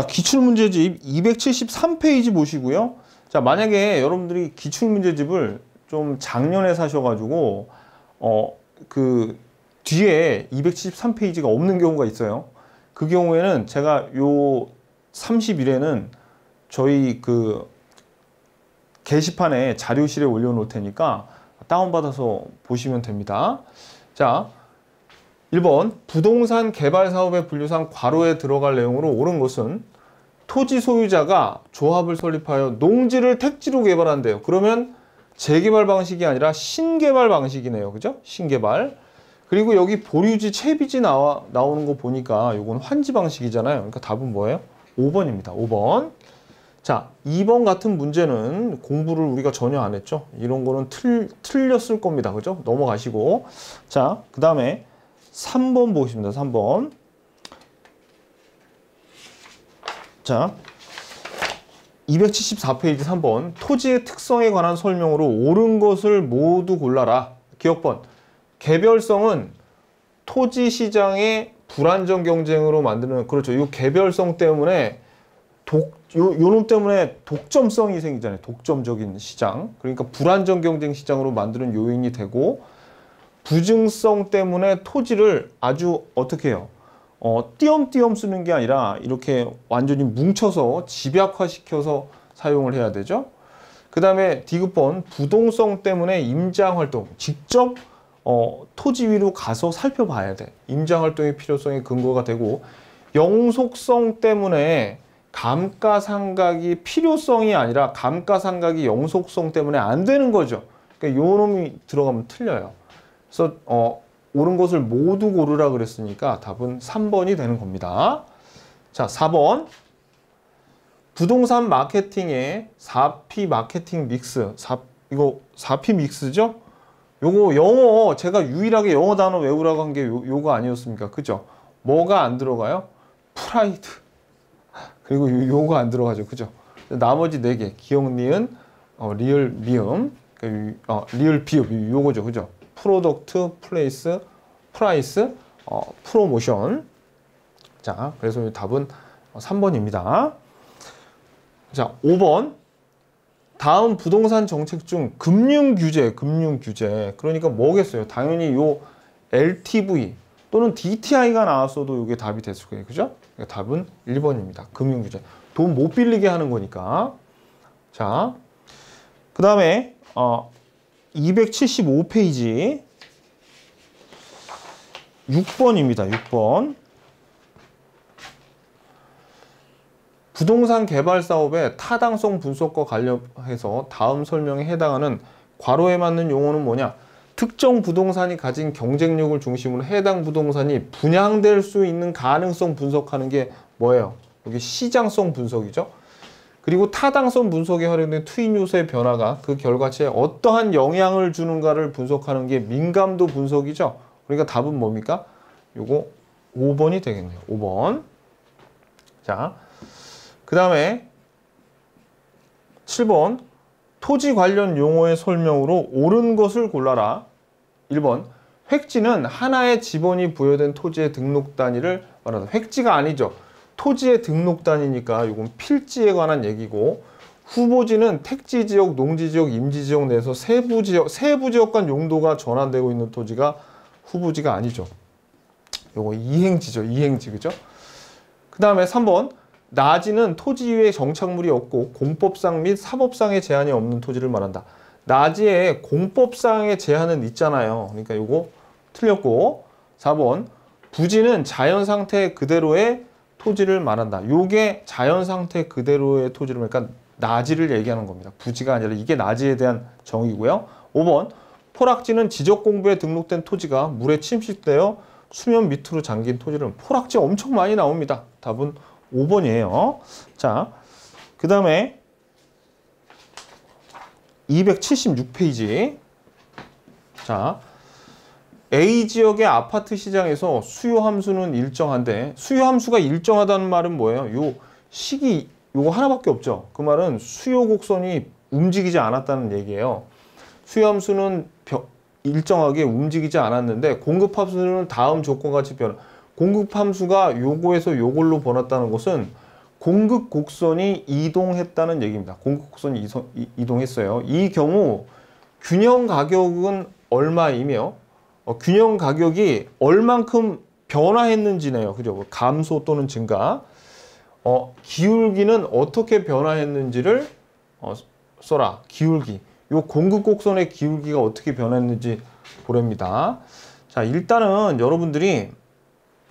자, 기출문제집 273페이지 보시고요. 자, 만약에 여러분들이 기출문제집을 좀 작년에 사셔가지고, 어, 그, 뒤에 273페이지가 없는 경우가 있어요. 그 경우에는 제가 요 30일에는 저희 그 게시판에 자료실에 올려놓을 테니까 다운받아서 보시면 됩니다. 자, 1번 부동산 개발 사업의 분류상 괄호에 들어갈 내용으로 옳은 것은 토지 소유자가 조합을 설립하여 농지를 택지로 개발한대요. 그러면 재개발 방식이 아니라 신개발 방식이네요. 그죠? 신개발. 그리고 여기 보류지, 채비지 나와, 나오는 거 보니까 이건 환지 방식이잖아요. 그러니까 답은 뭐예요? 5번입니다. 5번. 자, 2번 같은 문제는 공부를 우리가 전혀 안 했죠. 이런 거는 틀, 틀렸을 겁니다. 그죠? 넘어가시고. 자, 그 다음에 3번 보겠습니다. 3번. 자, 274페이지 3번. 토지의 특성에 관한 설명으로 옳은 것을 모두 골라라. 기억번. 개별성은 토지 시장의 불안정 경쟁으로 만드는 그렇죠. 이 개별성 때문에 독 요, 요놈 때문에 독점성이 생기잖아요. 독점적인 시장. 그러니까 불안정 경쟁 시장으로 만드는 요인이 되고 부증성 때문에 토지를 아주 어떻게 해요? 어, 띄엄띄엄 쓰는 게 아니라 이렇게 완전히 뭉쳐서 집약화시켜서 사용을 해야 되죠. 그 다음에 디귿번 부동성 때문에 임장활동 직접 어, 토지 위로 가서 살펴봐야 돼. 임장활동의 필요성이 근거가 되고 영속성 때문에 감가상각이 필요성이 아니라 감가상각이 영속성 때문에 안 되는 거죠. 그러니까 요 놈이 들어가면 틀려요. 그래서 어, 옳은 것을 모두 고르라 그랬으니까 답은 3번이 되는 겁니다. 자, 4번. 부동산 마케팅의 4P 마케팅 믹스. 4, 이거 4P 믹스죠? 요거 영어, 제가 유일하게 영어 단어 외우라고 한 게 요거 아니었습니까? 그죠? 뭐가 안 들어가요? 프라이드. 그리고 요, 거안 들어가죠. 그죠? 나머지 4개. 기억, 니은, 어, 리얼 미음. 그러니까 어, 리얼 비읍. 요거죠. 그죠? 프로덕트, 플레이스, 프라이스, 어, 프로모션. 자, 그래서 답은 3번입니다. 자, 5번. 다음 부동산 정책 중 금융 규제, 금융 규제. 그러니까 뭐겠어요? 당연히 요 LTV 또는 DTI가 나왔어도 이게 답이 됐을 거예요. 그죠? 그러니까 답은 1번입니다. 금융 규제. 돈 못 빌리게 하는 거니까. 자, 그 다음에 어, 275페이지 6번입니다. 6번. 부동산 개발 사업의 타당성 분석과 관련해서 다음 설명에 해당하는 과로에 맞는 용어는 뭐냐? 특정 부동산이 가진 경쟁력을 중심으로 해당 부동산이 분양될 수 있는 가능성 분석하는 게 뭐예요? 이게 시장성 분석이죠. 그리고 타당성 분석에 활용된 투인 요소의 변화가 그 결과치에 어떠한 영향을 주는가를 분석하는 게 민감도 분석이죠. 그러니까 답은 뭡니까? 요거 5번이 되겠네요. 5번. 자, 그 다음에 7번 토지 관련 용어의 설명으로 옳은 것을 골라라. 1번 획지는 하나의 지번이 부여된 토지의 등록 단위를 말하는 획지가 아니죠. 토지의 등록 단위니까 이건 필지에 관한 얘기고 후보지는 택지 지역, 농지 지역, 임지 지역 내에서 세부 지역, 세부 지역 간 용도가 전환되고 있는 토지가 후보지가 아니죠. 요거 이행지죠. 이행지 그죠? 그 다음에 3번 나지는 토지 위에 정착물이 없고 공법상 및 사법상의 제한이 없는 토지를 말한다. 나지에 공법상의 제한은 있잖아요. 그러니까 요거 틀렸고 4번 부지는 자연 상태 그대로의 토지를 말한다. 요게 자연 상태 그대로의 토지를 그러니까 나지를 얘기하는 겁니다. 부지가 아니라 이게 나지에 대한 정의고요. 5번 포락지는 지적 공부에 등록된 토지가 물에 침식되어 수면 밑으로 잠긴 토지는 포락지 엄청 많이 나옵니다. 답은 5번이에요. 자, 그 다음에 276페이지 자, A 지역의 아파트 시장에서 수요 함수는 일정한데 수요 함수가 일정하다는 말은 뭐예요? 요 시기 요거 하나밖에 없죠. 그 말은 수요 곡선이 움직이지 않았다는 얘기예요. 수요 함수는 일정하게 움직이지 않았는데 공급 함수는 다음 조건같이 변화. 공급 함수가 요거에서 요걸로 변했다는 것은 공급 곡선이 이동했다는 얘기입니다. 공급 곡선이 이동했어요. 이 경우 균형 가격은 얼마이며 어, 균형 가격이 얼만큼 변화했는지네요. 그죠? 뭐 감소 또는 증가. 어, 기울기는 어떻게 변화했는지를 어, 써라. 기울기. 요 공급 곡선의 기울기가 어떻게 변했는지 보랍니다. 자, 일단은 여러분들이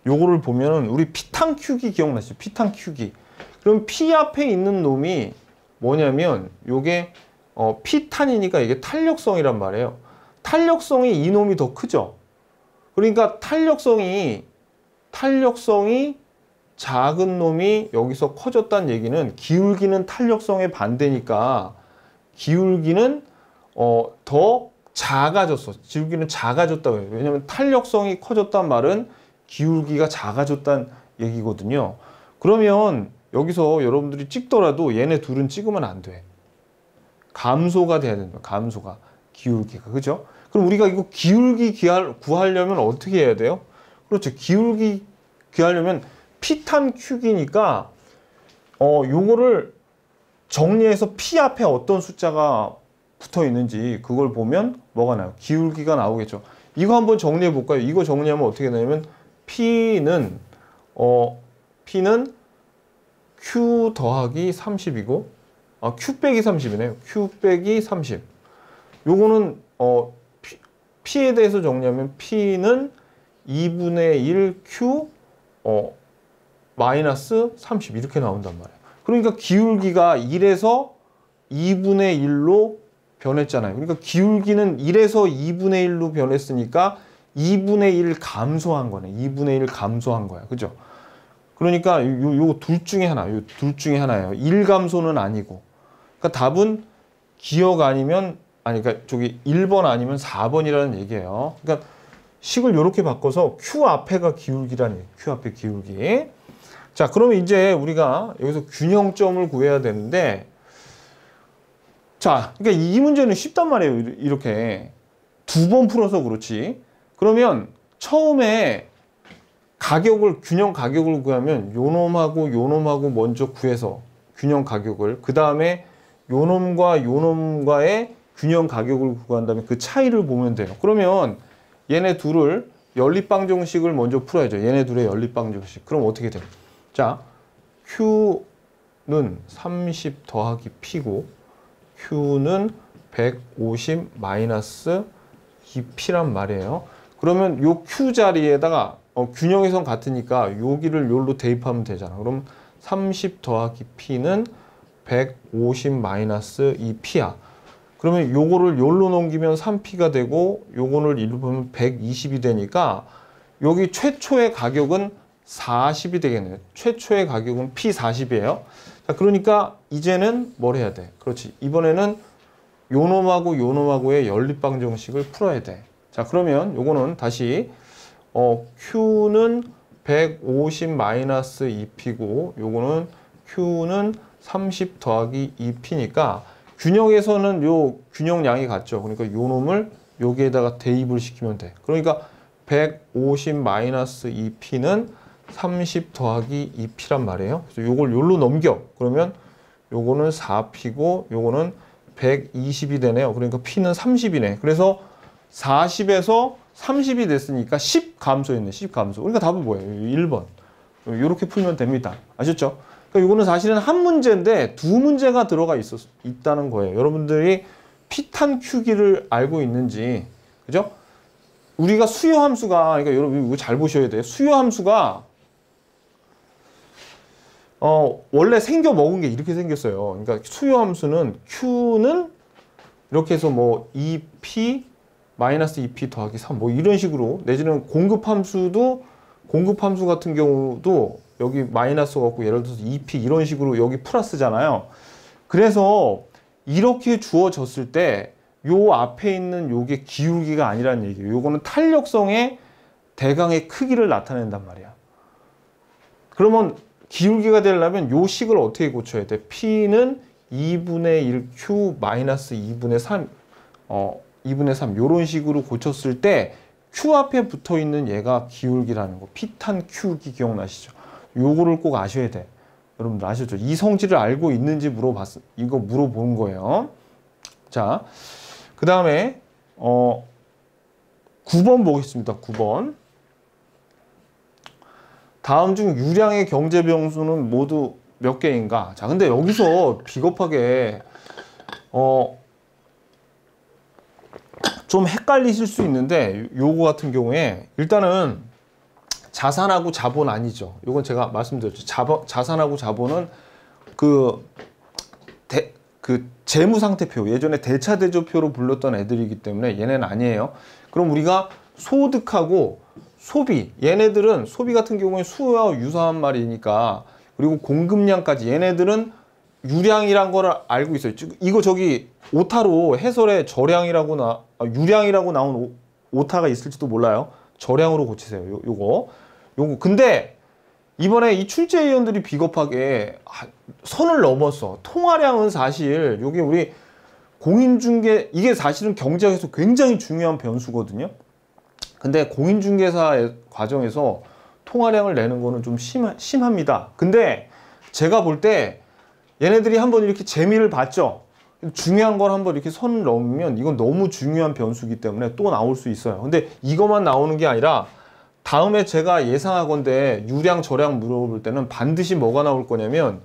요거를 보면은 우리 피탄 큐기 기억나시죠? 피탄 큐기. 그럼 피 앞에 있는 놈이 뭐냐면 요게 어, 피탄이니까 이게 탄력성이란 말이에요. 탄력성이 이놈이 더 크죠. 그러니까 탄력성이 탄력성이 작은 놈이 여기서 커졌다는 얘기는 기울기는 탄력성의 반대니까 기울기는 어, 더 작아졌어. 기울기는 작아졌다 왜냐하면 탄력성이 커졌단 말은 기울기가 작아졌다는 얘기거든요. 그러면 여기서 여러분들이 찍더라도 얘네 둘은 찍으면 안 돼. 감소가 돼야 된다. 감소가. 기울기가. 그죠? 그럼 우리가 이거 기울기 기할, 구하려면 어떻게 해야 돼요? 그렇죠. 기울기 구하려면 P탄 Q기니까 어, 요거를 정리해서 P 앞에 어떤 숫자가 붙어 있는지 그걸 보면 뭐가 나요? 기울기가 나오겠죠. 이거 한번 정리해 볼까요? 이거 정리하면 어떻게 되냐면 P는 어 P는 Q 더하기 30이고 아, Q 빼기 30이네요. Q 빼기 30. 요거는 어 P에 대해서 정리하면 P는 2분의 1Q 어, 마이너스 30 이렇게 나온단 말이에요. 그러니까 기울기가 1에서 2분의 1로 변했잖아요. 그러니까 기울기는 1에서 2분의 1로 변했으니까 2분의 1 감소한 거네. 2분의 1 감소한 거야. 그죠? 그러니까 요둘 중에 하나, 요 둘 중에 하나예요. 1 감소는 아니고. 그러니까 답은 기억 아니면 아니 그러니까 저기 1번 아니면 4번이라는 얘기예요. 그러니까 식을 이렇게 바꿔서 Q 앞에가 기울기라니 Q 앞에 기울기. 자, 그러면 이제 우리가 여기서 균형점을 구해야 되는데 자, 그러니까 이 문제는 쉽단 말이에요. 이렇게 두 번 풀어서 그렇지. 그러면 처음에 가격을 균형 가격을 구하면 요놈하고 요놈하고 먼저 구해서 균형 가격을 그 다음에 요놈과 요놈과의 균형 가격을 구한 다면그 차이를 보면 돼요. 그러면 얘네 둘을 연립방 정식을 먼저 풀어야죠. 얘네 둘의 연립방 정식. 그럼 어떻게 돼요? 자, Q는 30 더하기 P고 Q는 150 마이너스 2P란 말이에요. 그러면 요 Q 자리에다가 어, 균형의선 같으니까 여기를 요로 대입하면 되잖아. 그럼 30 더하기 P는 150 마이너스 2P야. 그러면 요거를 열로 넘기면 3P가 되고 요거를 1로 보면 120이 되니까 여기 최초의 가격은 40이 되겠네요. 최초의 가격은 P40이에요. 자, 그러니까 이제는 뭘 해야 돼? 그렇지. 이번에는 요놈하고 요놈하고의 연립방 정식을 풀어야 돼. 자, 그러면 요거는 다시 어, Q는 150 2P고 요거는 Q는 30 더하기 2P니까 균형에서는 요 균형량이 같죠. 그러니까 요 놈을 여기에다가 대입을 시키면 돼. 그러니까 150 마이너스 2p는 30 더하기 2p란 말이에요. 그래서 요걸 요로 넘겨. 그러면 요거는 4p고 요거는 120이 되네요. 그러니까 p는 30이네. 그래서 40에서 30이 됐으니까 10 감소했네. 10 감소. 그러니까 답은 뭐예요? 1번. 요렇게 풀면 됩니다. 아셨죠? 그러니까 이거는 사실은 한 문제인데 두 문제가 들어가 있었, 있다는 거예요. 여러분들이 피탄 큐기를 알고 있는지 그죠? 우리가 수요 함수가 그러니까 여러분 이거 잘 보셔야 돼요. 수요 함수가 어 원래 생겨 먹은 게 이렇게 생겼어요. 그러니까 수요 함수는 Q는 이렇게 해서 뭐 2P e 마이너스 2P e 더하기 3 뭐 이런 식으로 내지는 공급 함수도 공급 함수 같은 경우도 여기 마이너스가 없고 예를 들어서 e p 이런 식으로 여기 플러스잖아요. 그래서 이렇게 주어졌을 때 요 앞에 있는 요게 기울기가 아니라는 얘기예요. 요거는 탄력성의 대강의 크기를 나타낸단 말이야. 그러면 기울기가 되려면 요 식을 어떻게 고쳐야 돼? p는 2분의 1q 마이너스 2분의 3 어, 2분의 3 요런 식으로 고쳤을 때 q 앞에 붙어 있는 얘가 기울기라는 거. p탄 q기 기억나시죠? 요거를 꼭 아셔야 돼. 여러분들 아셨죠? 이 성질을 알고 있는지 물어봤, 이거 물어보는 거예요. 자, 그 다음에, 어, 9번 보겠습니다. 9번. 다음 중 유량의 경제 병수는 모두 몇 개인가? 자, 근데 여기서 비겁하게, 어, 좀 헷갈리실 수 있는데, 요거 같은 경우에, 일단은, 자산하고 자본 아니죠. 이건 제가 말씀드렸죠. 자본, 자산하고 자본은 그, 대, 그 재무상태표, 예전에 대차대조표로 불렀던 애들이기 때문에 얘네는 아니에요. 그럼 우리가 소득하고 소비, 얘네들은 소비 같은 경우에 수요와 유사한 말이니까 그리고 공급량까지 얘네들은 유량이란 걸 알고 있어요. 이거 저기 오타로 해설에 저량이라고 나 아, 유량이라고 나온 오, 타가 있을지도 몰라요. 저량으로 고치세요. 요, 요거. 요거 근데 이번에 이 출제위원들이 비겁하게 선을 넘었어 통화량은 사실 요게 우리 공인중개 이게 사실은 경제학에서 굉장히 중요한 변수거든요 근데 공인중개사 과정에서 통화량을 내는 거는 좀 심하, 심합니다 근데 제가 볼 때 얘네들이 한번 이렇게 재미를 봤죠 중요한 걸 한번 이렇게 선을 넘으면 이건 너무 중요한 변수기 때문에 또 나올 수 있어요 근데 이것만 나오는 게 아니라 다음에 제가 예상하건대 유량 저량 물어볼 때는 반드시 뭐가 나올 거냐면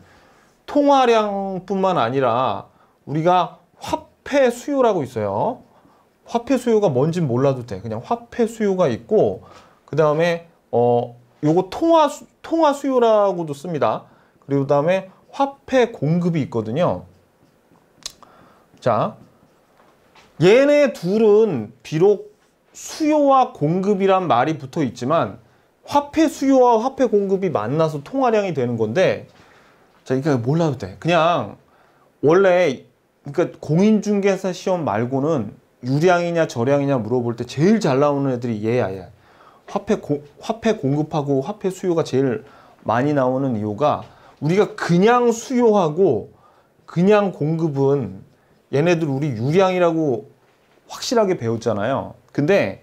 통화량뿐만 아니라 우리가 화폐 수요라고 있어요. 화폐 수요가 뭔지 몰라도 돼. 그냥 화폐 수요가 있고 그 다음에 어 요거 통화 수, 통화 수요라고도 씁니다. 그리고 그 다음에 화폐 공급이 있거든요. 자, 얘네 둘은 비록 수요와 공급이란 말이 붙어 있지만 화폐 수요와 화폐 공급이 만나서 통화량이 되는 건데 자 이거 몰라도 돼 그냥 원래 그러니까 공인중개사 시험 말고는 유량이냐 저량이냐 물어볼 때 제일 잘 나오는 애들이 얘야 얘 화폐, 고, 화폐 공급하고 화폐 수요가 제일 많이 나오는 이유가 우리가 그냥 수요하고 그냥 공급은 얘네들 우리 유량이라고 확실하게 배웠잖아요 근데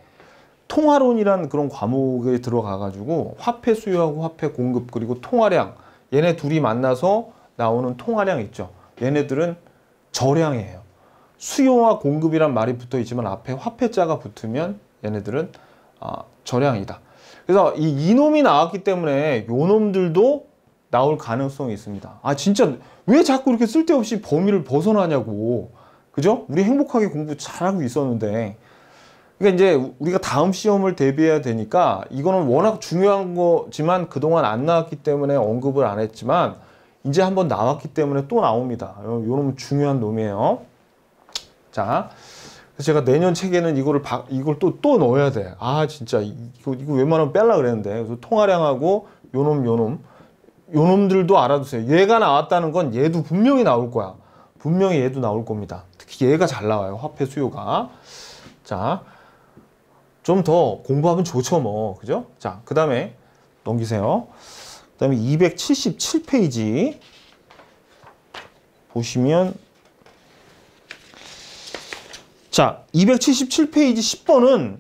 통화론이란 그런 과목에 들어가가지고 화폐 수요하고 화폐 공급 그리고 통화량 얘네 둘이 만나서 나오는 통화량 있죠. 얘네들은 저량이에요. 수요와 공급이란 말이 붙어 있지만 앞에 화폐자가 붙으면 얘네들은 아, 저량이다. 그래서 이 이놈이 나왔기 때문에 요놈들도 나올 가능성이 있습니다. 아 진짜 왜 자꾸 이렇게 쓸데없이 범위를 벗어나냐고 그죠? 우리 행복하게 공부 잘하고 있었는데 그러니까 이제 우리가 다음 시험을 대비해야 되니까 이거는 워낙 중요한 거지만 그동안 안 나왔기 때문에 언급을 안 했지만 이제 한번 나왔기 때문에 또 나옵니다. 요놈 은 중요한 놈이에요. 자, 제가 내년 책에는 이거를 바, 이걸 또 또 넣어야 돼. 아 진짜 이거 이거 웬만하면 뺄라 그랬는데 그래서 통화량하고 요놈 요놈 요놈들도 알아두세요. 얘가 나왔다는 건 얘도 분명히 나올 거야. 분명히 얘도 나올 겁니다. 특히 얘가 잘 나와요. 화폐 수요가. 자, 좀더 공부하면 좋죠 뭐 그죠? 자그 다음에 넘기세요 그 다음에 277페이지 보시면 자 277페이지 10번은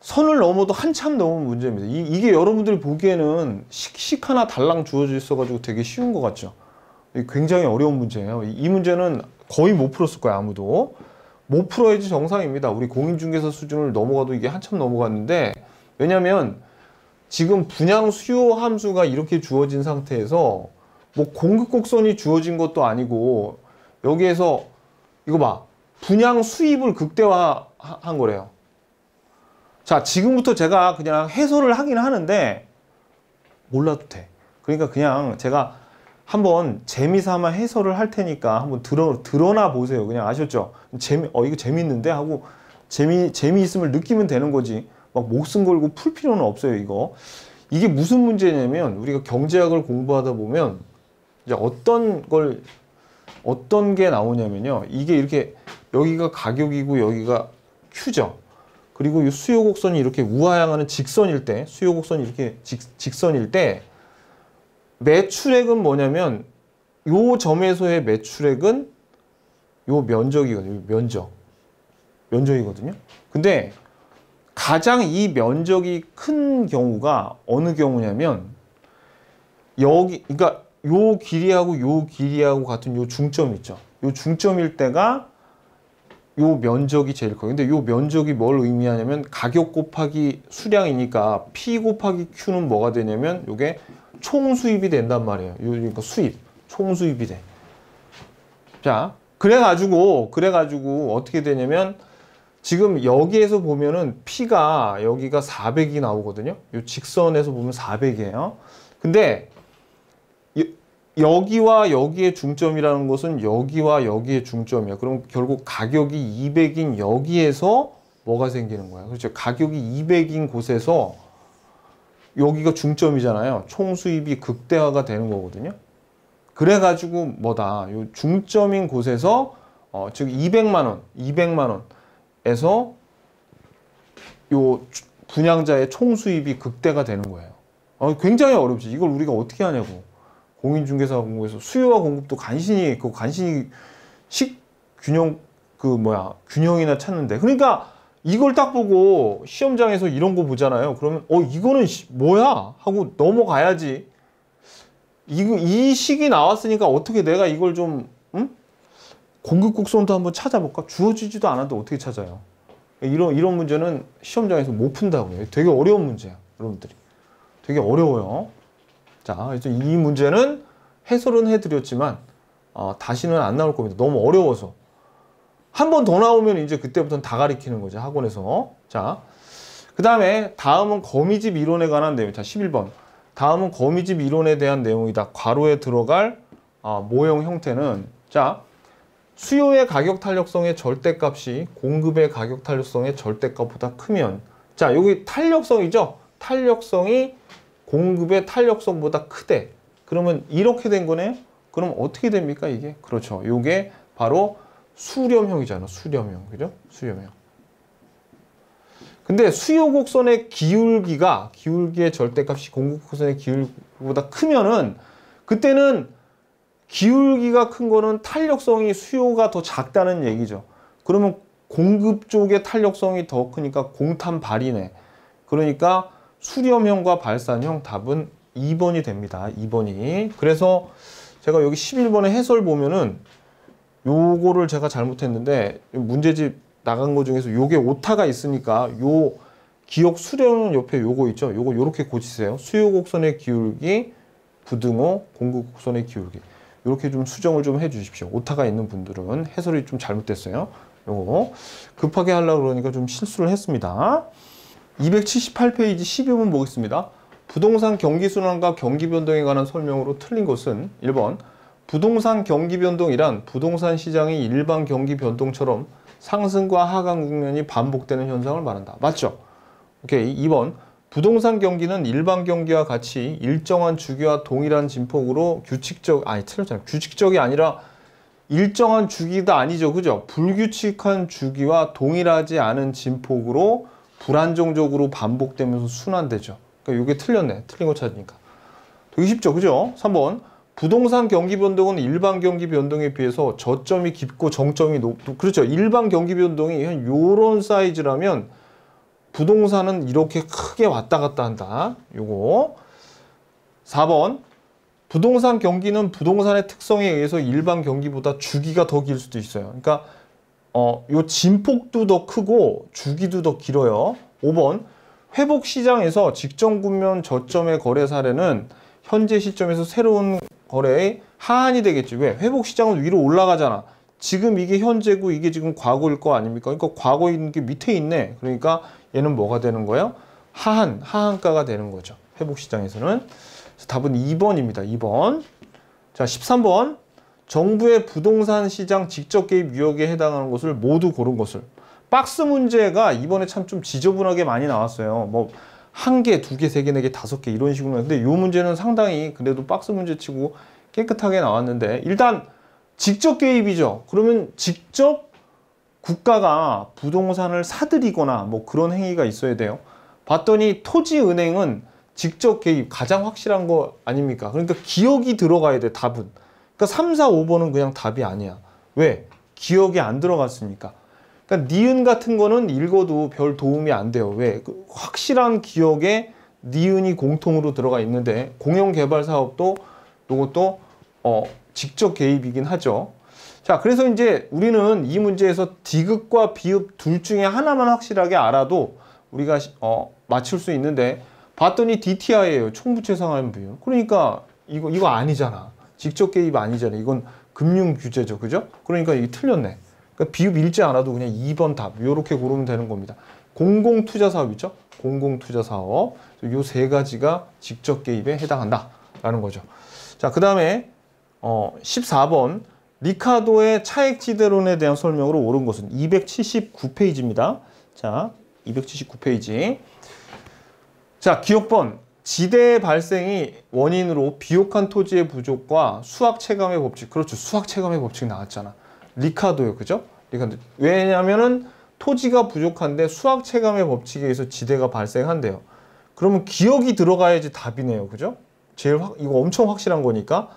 선을 넘어도 한참 넘은 문제입니다 이, 게 여러분들이 보기에는 식식 하나 달랑 주어져 있어 가지고 되게 쉬운 것 같죠 굉장히 어려운 문제예요 이 문제는 거의 못 풀었을 거예요 아무도 못 풀어야지 정상입니다. 우리 공인중개사 수준을 넘어가도 이게 한참 넘어갔는데 왜냐면 하 지금 분양 수요 함수가 이렇게 주어진 상태에서 뭐 공급 곡선이 주어진 것도 아니고 여기에서 이거 봐 분양 수입을 극대화한 거래요. 자 지금부터 제가 그냥 해설을 하긴 하는데 몰라도 돼. 그러니까 그냥 제가 한번 재미삼아 해설을 할 테니까 한번 들어 들어나 보세요. 그냥 아셨죠? 재미 어 이거 재밌는데 하고 재미 재미 있음을 느끼면 되는 거지. 막 목숨 걸고 풀 필요는 없어요. 이거 이게 무슨 문제냐면 우리가 경제학을 공부하다 보면 이제 어떤 걸 어떤 게 나오냐면요. 이게 이렇게 여기가 가격이고 여기가 Q죠. 그리고 이 수요 곡선이 이렇게 우하향하는 직선일 때 수요 곡선이 이렇게 직, 직선일 때 매출액은 뭐냐면 요 점에서의 매출액은 요 면적이거든요. 면적. 면적이거든요. 근데 가장 이 면적이 큰 경우가 어느 경우냐면 여기 그러니까 요 길이하고 요 길이하고 같은 요 중점 있죠. 요 중점일 때가 요 면적이 제일 커요. 근데 요 면적이 뭘 의미하냐면 가격 곱하기 수량이니까 P 곱하기 Q는 뭐가 되냐면 요게 총수입이 된단 말이에요. 그러니까 수입, 총수입이 돼. 자, 그래가지고 그래가지고 어떻게 되냐면 지금 여기에서 보면은 P가 여기가 400이 나오거든요. 이 직선에서 보면 400이에요. 근데 여기와 여기의 중점이라는 것은 여기와 여기의 중점이야. 그럼 결국 가격이 200인 여기에서 뭐가 생기는 거야? 그렇죠. 가격이 200인 곳에서 여기가 중점이잖아요. 총 수입이 극대화가 되는 거거든요. 그래가지고 뭐다. 요 중점인 곳에서 어, 즉 200만 원, 200만 원에서 요 분양자의 총 수입이 극대가 되는 거예요. 어, 굉장히 어렵지. 이걸 우리가 어떻게 하냐고. 공인중개사 공부에서 수요와 공급도 간신히 그 간신히 식 균형 그 뭐야 균형이나 찾는데. 그러니까 이걸 딱 보고 시험장에서 이런 거 보잖아요. 그러면 어 이거는 뭐야 하고 넘어가야지. 이거 이 식이 나왔으니까 어떻게 내가 이걸 좀 응? 공급 곡선도 한번 찾아볼까? 주어지지도 않았는데 어떻게 찾아요? 이런 이런 문제는 시험장에서 못 푼다고요. 되게 어려운 문제야, 여러분들이. 되게 어려워요. 자, 이제 이 문제는 해설은 해드렸지만 어, 다시는 안 나올 겁니다. 너무 어려워서. 한번더 나오면 이제 그때부터는 다 가리키는 거죠. 학원에서. 자. 그 다음에 다음은 거미집 이론에 관한 내용. 자, 11번. 다음은 거미집 이론에 대한 내용이다. 괄호에 들어갈 아, 모형 형태는 자 수요의 가격 탄력성의 절대값이 공급의 가격 탄력성의 절대값보다 크면 자 여기 탄력성이죠. 탄력성이 공급의 탄력성보다 크대. 그러면 이렇게 된 거네. 그럼 어떻게 됩니까 이게? 그렇죠. 이게 바로 수렴형이잖아. 수렴형. 그죠? 수렴형. 근데 수요 곡선의 기울기가 기울기의 절대값이 공급 곡선의 기울기보다 크면은 그때는 기울기가 큰 거는 탄력성이 수요가 더 작다는 얘기죠. 그러면 공급 쪽의 탄력성이 더 크니까 공탄 발이네. 그러니까 수렴형과 발산형 답은 2번이 됩니다. 2번이. 그래서 제가 여기 11번의 해설 보면은 요거를 제가 잘못했는데 문제집 나간 거 중에서 요게 오타가 있으니까 요 기억 수련는 옆에 요거 있죠 요거 요렇게 고치세요 수요 곡선의 기울기 부등호 공급 곡선의 기울기 요렇게좀 수정을 좀 해주십시오. 오타가 있는 분들은 해설이 좀 잘못됐어요. 요거 급하게 하려고 그러니까 좀 실수를 했습니다. 278페이지 12번 보겠습니다. 부동산 경기순환과 경기변동에 관한 설명으로 틀린 것은 1번 부동산 경기 변동이란 부동산 시장이 일반 경기 변동처럼 상승과 하강 국면이 반복되는 현상을 말한다. 맞죠? 오케이. 2번. 부동산 경기는 일반 경기와 같이 일정한 주기와 동일한 진폭으로 규칙적, 아니, 틀렸잖아요. 규칙적이 아니라 일정한 주기도 아니죠. 그죠? 불규칙한 주기와 동일하지 않은 진폭으로 불안정적으로 반복되면서 순환되죠. 그러니까 이게 틀렸네. 틀린 거 찾으니까. 되게 쉽죠. 그죠? 3번. 부동산 경기 변동은 일반 경기 변동에 비해서 저점이 깊고 정점이 높고 그렇죠. 일반 경기 변동이 한 요런 사이즈라면 부동산은 이렇게 크게 왔다 갔다 한다. 요거 4번 부동산 경기는 부동산의 특성에 의해서 일반 경기보다 주기가 더 길 수도 있어요. 그러니까 어, 요 진폭도 더 크고 주기도 더 길어요. 5번 회복 시장에서 직전 국면 저점의 거래 사례는 현재 시점에서 새로운 거래의 하한이 되겠지. 왜? 회복 시장은 위로 올라가잖아. 지금 이게 현재고 이게 지금 과거일 거 아닙니까? 그러니까 과거에 있는 게 밑에 있네. 그러니까 얘는 뭐가 되는 거예요? 하한, 하한가가 되는 거죠. 회복 시장에서는. 답은 2번입니다. 2번. 자, 13번. 정부의 부동산 시장 직접 개입 유협에 해당하는 것을 모두 고른 것을. 박스 문제가 이번에 참 좀 지저분하게 많이 나왔어요. 뭐한 개, 두 개, 세 개, 네 개, 다섯 개 이런 식으로 나는데이 문제는 상당히 그래도 박스 문제치고 깨끗하게 나왔는데 일단 직접 개입이죠. 그러면 직접 국가가 부동산을 사들이거나 뭐 그런 행위가 있어야 돼요. 봤더니 토지은행은 직접 개입 가장 확실한 거 아닙니까? 그러니까 기억이 들어가야 돼 답은. 그러니까 3, 4, 5번은 그냥 답이 아니야. 왜? 기억이 안 들어갔으니까. 그러니까 니은 같은 거는 읽어도 별 도움이 안 돼요. 왜? 그 확실한 기억에 니은이 공통으로 들어가 있는데 공용 개발 사업도 이것도 어, 직접 개입이긴 하죠. 자, 그래서 이제 우리는 이 문제에서 디귿과 비읍 둘 중에 하나만 확실하게 알아도 우리가 어, 맞출 수 있는데 봤더니 DTI예요. 총부채상환 비율. 그러니까 이거 이거 아니잖아. 직접 개입 아니잖아. 이건 금융 규제죠. 그죠? 그러니까 이게 틀렸네. 그러니까 비읍 읽지 않아도 그냥 2번 답 이렇게 고르면 되는 겁니다. 공공투자사업이죠. 공공투자사업. 요 세 가지가 직접 개입에 해당한다라는 거죠. 자, 그 다음에 어, 14번 리카도의 차액지대론에 대한 설명으로 옳은 것은 279페이지입니다. 자, 279페이지. 자, 기억번 지대 발생이 원인으로 비옥한 토지의 부족과 수학 체감의 법칙. 그렇죠. 수학 체감의 법칙 이 나왔잖아. 리카도요. 그죠? 리카도. 왜냐면은 토지가 부족한데 수학 체감의 법칙에 의해서 지대가 발생한대요. 그러면 기억이 들어가야지 답이네요. 그죠? 제일 확, 이거 엄청 확실한 거니까.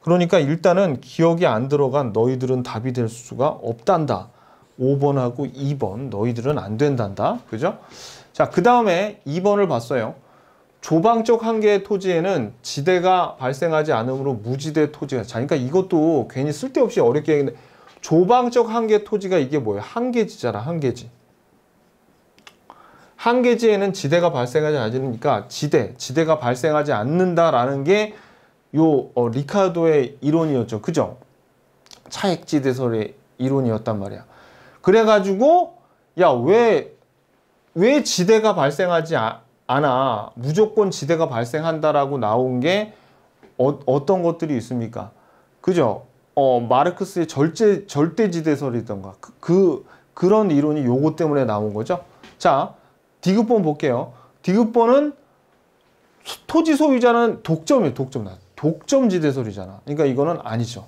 그러니까 일단은 기억이 안 들어간 너희들은 답이 될 수가 없단다. 5번하고 2번 너희들은 안 된단다. 그죠? 자, 그 다음에 2번을 봤어요. 조방적 한계의 토지에는 지대가 발생하지 않으므로 무지대 토지가 자, 그러니까 이것도 괜히 쓸데없이 어렵게 얘기했는데 조방적 한계 토지가 이게 뭐예요? 한계지잖아, 한계지. 한계지에는 지대가 발생하지 않으니까 지대, 지대가 발생하지 않는다라는 게요 어, 리카도의 이론이었죠. 그죠? 차액지대설의 이론이었단 말이야. 그래가지고 야왜 왜 지대가 발생하지 아, 않아. 무조건 지대가 발생한다라고 나온 게 어, 어떤 것들이 있습니까? 그죠? 어, 마르크스의 절제, 절대지대설이던가 그, 그, 그런 이론이 요거 때문에 나온 거죠. 자, 디귿본 볼게요. 디귿본은 토지 소유자는 독점이에요. 독점. 독점지대설이잖아. 그러니까 이거는 아니죠.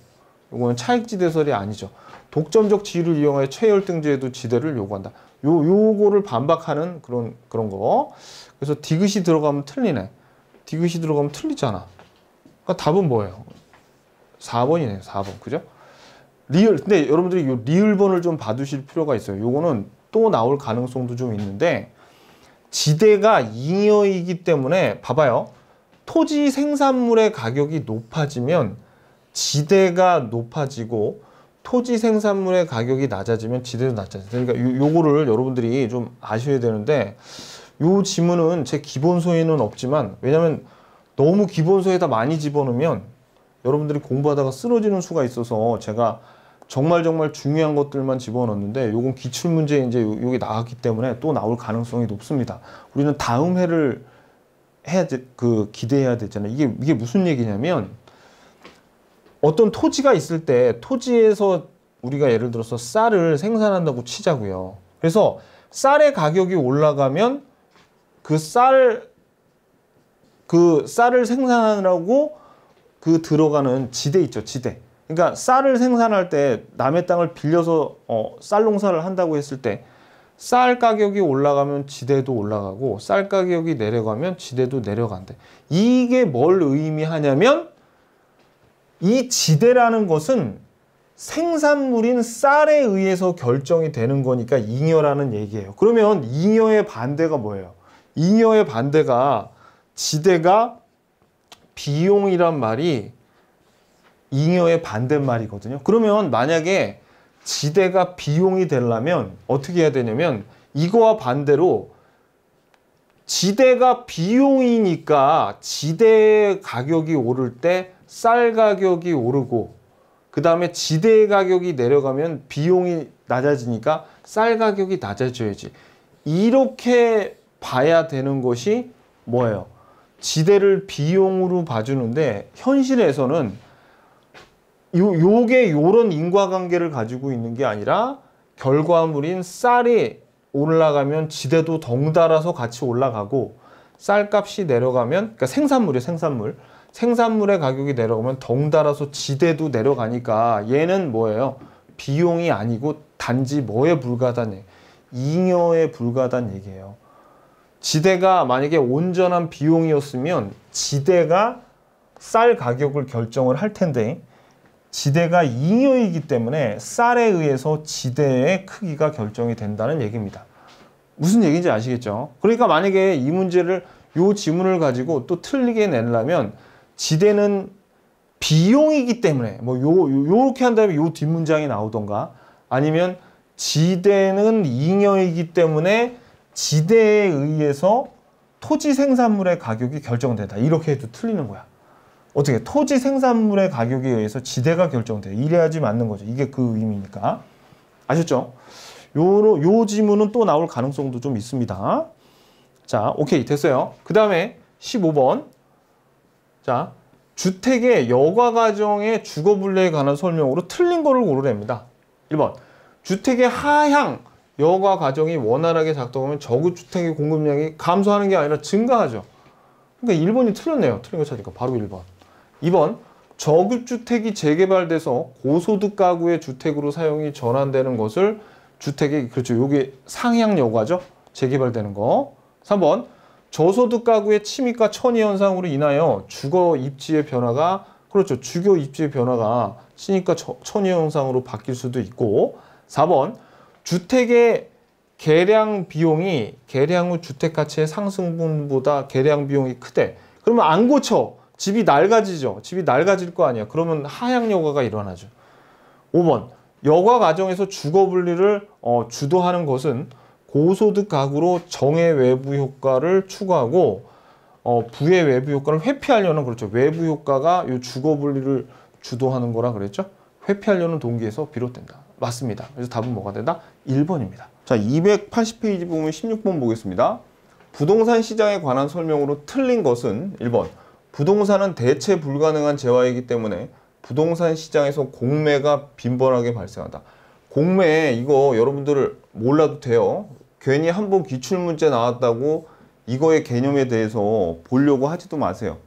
이거는 차익지대설이 아니죠. 독점적 지위를 이용하여 최열등제도 지대를 요구한다. 요, 요거를 반박하는 그런, 그런 거. 그래서 디귿이 들어가면 틀리네. 디귿이 들어가면 틀리잖아. 그러니까 답은 뭐예요? 4번이네요. 4번. 그죠? 리을 근데 여러분들이 요 리을번을 좀 봐두실 필요가 있어요. 요거는 또 나올 가능성도 좀 있는데 지대가 잉여이기 때문에 봐봐요. 토지 생산물의 가격이 높아지면 지대가 높아지고 토지 생산물의 가격이 낮아지면 지대도 낮아지죠 그러니까 요, 요거를 여러분들이 좀 아셔야 되는데 요 지문은 제 기본소에는 없지만 왜냐면 너무 기본소에다 많이 집어넣으면 여러분들이 공부하다가 쓰러지는 수가 있어서 제가 정말 정말 중요한 것들만 집어넣었는데 요건 기출문제 이제 요게 나왔기 때문에 또 나올 가능성이 높습니다. 우리는 다음 해를 해야 되, 그 기대해야 되잖아요. 이게 이게 무슨 얘기냐면 어떤 토지가 있을 때 토지에서 우리가 예를 들어서 쌀을 생산한다고 치자고요. 그래서 쌀의 가격이 올라가면 그 쌀그 그 쌀을 생산하느라고 그 들어가는 지대 있죠, 지대. 그러니까 쌀을 생산할 때 남의 땅을 빌려서 어, 쌀 농사를 한다고 했을 때 쌀 가격이 올라가면 지대도 올라가고 쌀 가격이 내려가면 지대도 내려간대. 이게 뭘 의미하냐면 이 지대라는 것은 생산물인 쌀에 의해서 결정이 되는 거니까 잉여라는 얘기예요. 그러면 잉여의 반대가 뭐예요? 잉여의 반대가 지대가 비용이란 말이 잉여의 반대말이거든요. 그러면 만약에 지대가 비용이 되려면 어떻게 해야 되냐면 이거와 반대로 지대가 비용이니까 지대 가격이 오를 때 쌀 가격이 오르고 그 다음에 지대 가격이 내려가면 비용이 낮아지니까 쌀 가격이 낮아져야지 이렇게 봐야 되는 것이 뭐예요? 지대를 비용으로 봐주는데 현실에서는 요, 요게 요런 인과관계를 가지고 있는 게 아니라 결과물인 쌀이 올라가면 지대도 덩달아서 같이 올라가고 쌀값이 내려가면 그러니까 생산물이 생산물 생산물의 가격이 내려가면 덩달아서 지대도 내려가니까 얘는 뭐예요? 비용이 아니고 단지 뭐에 불과하다는 잉여에 불과하다는 얘기예요. 지대가 만약에 온전한 비용이었으면 지대가 쌀 가격을 결정을 할 텐데 지대가 잉여이기 때문에 쌀에 의해서 지대의 크기가 결정이 된다는 얘기입니다. 무슨 얘기인지 아시겠죠? 그러니까 만약에 이 문제를 이 지문을 가지고 또 틀리게 내려면 지대는 비용이기 때문에 뭐 요 요렇게 한 다음에 요 뒷문장이 나오던가 아니면 지대는 잉여이기 때문에 지대에 의해서 토지 생산물의 가격이 결정된다. 이렇게 해도 틀리는 거야. 어떻게 토지 생산물의 가격에 의해서 지대가 결정돼. 이래야지 맞는 거죠. 이게 그 의미니까. 아셨죠? 요로 요 지문은 또 나올 가능성도 좀 있습니다. 자, 오케이. 됐어요. 그다음에 15번. 자, 주택의 여과과정의 주거 분류에 관한 설명으로 틀린 거를 고르랍니다. 1번. 주택의 하향 여과과정이 원활하게 작동하면 저급주택의 공급량이 감소하는 게 아니라 증가하죠. 그러니까 1번이 틀렸네요. 틀린 거 찾으니까 바로 1번. 2번 저급주택이 재개발돼서 고소득 가구의 주택으로 사용이 전환되는 것을 주택의 그렇죠. 요게 상향 여과죠. 재개발되는 거. 3번 저소득 가구의 침입과 천이 현상으로 인하여 주거 입지의 변화가 그렇죠. 주거 입지의 변화가 치니까 천이 현상으로 바뀔 수도 있고 4번 주택의 계량 비용이 계량 후 주택 가치의 상승분보다 계량 비용이 크대. 그러면 안 고쳐. 집이 낡아지죠. 집이 낡아질 거 아니야. 그러면 하향 여과가 일어나죠. 5번. 여과 과정에서 주거 분리를 어, 주도하는 것은 고소득 가구로 정의 외부 효과를 추구하고 어, 부의 외부 효과를 회피하려는 그렇죠. 외부 효과가 이 주거 분리를 주도하는 거라 그랬죠. 회피하려는 동기에서 비롯된다. 맞습니다. 그래서 답은 뭐가 된다? 1번입니다. 자, 280페이지 부분 16번 보겠습니다. 부동산 시장에 관한 설명으로 틀린 것은 1번 부동산은 대체 불가능한 재화이기 때문에 부동산 시장에서 공매가 빈번하게 발생한다. 공매 이거 여러분들 몰라도 돼요. 괜히 한 번 기출문제 나왔다고 이거의 개념에 대해서 보려고 하지도 마세요.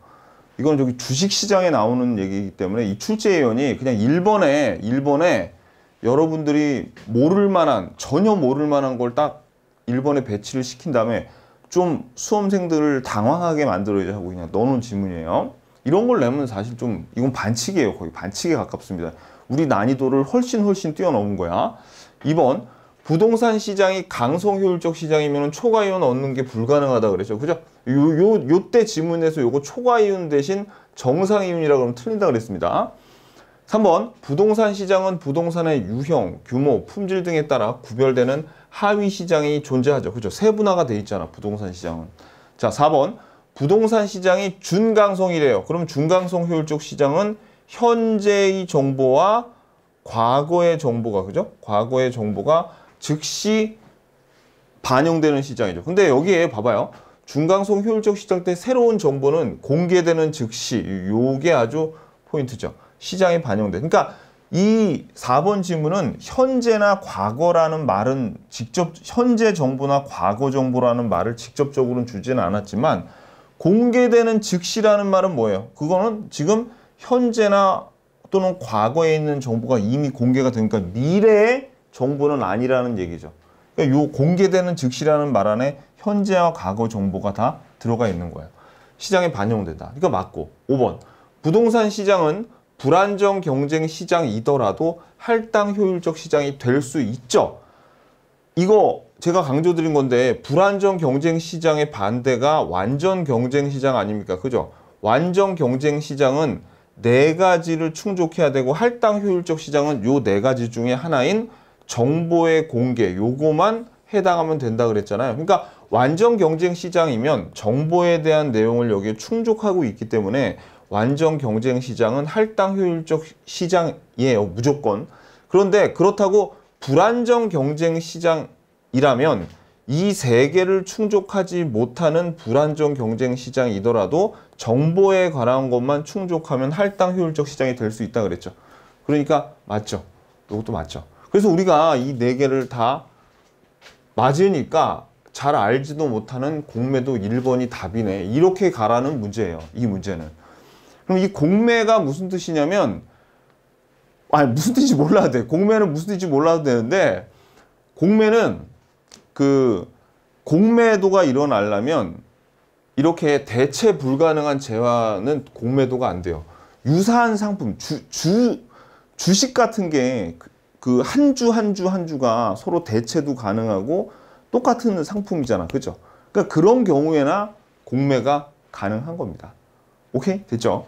이건 저기 주식시장에 나오는 얘기이기 때문에 이 출제위원이 그냥 1번에 1번에 여러분들이 모를 만한 전혀 모를 만한 걸 딱 1번에 배치를 시킨 다음에 좀 수험생들을 당황하게 만들어야 하고 그냥 넣어놓은 지문이에요 이런 걸 내면 사실 좀 이건 반칙이에요 거의 반칙에 가깝습니다 우리 난이도를 훨씬 훨씬 뛰어넘은 거야 2번 부동산 시장이 강성 효율적 시장이면 초과 이윤 얻는 게 불가능하다 그랬죠 그죠 요 요요때 지문에서 요거 초과 이윤 대신 정상 이윤이라 고러면 틀린다 그랬습니다 3번 부동산 시장은 부동산의 유형, 규모, 품질 등에 따라 구별되는 하위 시장이 존재하죠. 그죠? 렇 세분화가 돼 있잖아. 부동산 시장은. 자, 4번 부동산 시장이 준강성이래요. 그럼 준강성 효율적 시장은 현재의 정보와 과거의 정보가 그죠? 과거의 정보가 즉시 반영되는 시장이죠. 근데 여기에 봐봐요. 중강성 효율적 시장 때 새로운 정보는 공개되는 즉시 요게 아주 포인트죠. 시장에 반영돼. 그러니까 이 4번 지문은 현재나 과거라는 말은 직접 현재 정부나 과거 정부라는 말을 직접적으로는 주지는 않았지만 공개되는 즉시라는 말은 뭐예요? 그거는 지금 현재나 또는 과거에 있는 정보가 이미 공개가 되니까 미래의 정보는 아니라는 얘기죠. 그러니까 요 공개되는 즉시라는 말 안에 현재와 과거 정보가 다 들어가 있는 거예요. 시장에 반영된다. 그러니까 맞고 5번 부동산 시장은 불안정 경쟁 시장이더라도 할당 효율적 시장이 될 수 있죠. 이거 제가 강조드린 건데 불안정 경쟁 시장의 반대가 완전 경쟁 시장 아닙니까? 그죠? 완전 경쟁 시장은 네 가지를 충족해야 되고 할당 효율적 시장은 요 네 가지 중에 하나인 정보의 공개 요거만 해당하면 된다 그랬잖아요. 그러니까 완전 경쟁 시장이면 정보에 대한 내용을 여기에 충족하고 있기 때문에 완전 경쟁 시장은 할당 효율적 시장이에요. 무조건. 그런데 그렇다고 불안정 경쟁 시장이라면 이 세 개를 충족하지 못하는 불안정 경쟁 시장이더라도 정보에 관한 것만 충족하면 할당 효율적 시장이 될 수 있다 그랬죠. 그러니까 맞죠. 이것도 맞죠. 그래서 우리가 이 네 개를 다 맞으니까 잘 알지도 못하는 공매도 1번이 답이네. 이렇게 가라는 문제예요. 이 문제는. 그럼 이 공매가 무슨 뜻이냐면 아니 무슨 뜻인지 몰라도 돼. 공매는 무슨 뜻인지 몰라도 되는데 공매는 그 공매도가 일어나려면 이렇게 대체 불가능한 재화는 공매도가 안 돼요. 유사한 상품, 주, 주, 주식 같은 게 그 한 주한 그 주한 한 주, 한 주가 서로 대체도 가능하고 똑같은 상품이잖아. 그죠? 그러니까 그런 경우에나 공매가 가능한 겁니다. 오케이 됐죠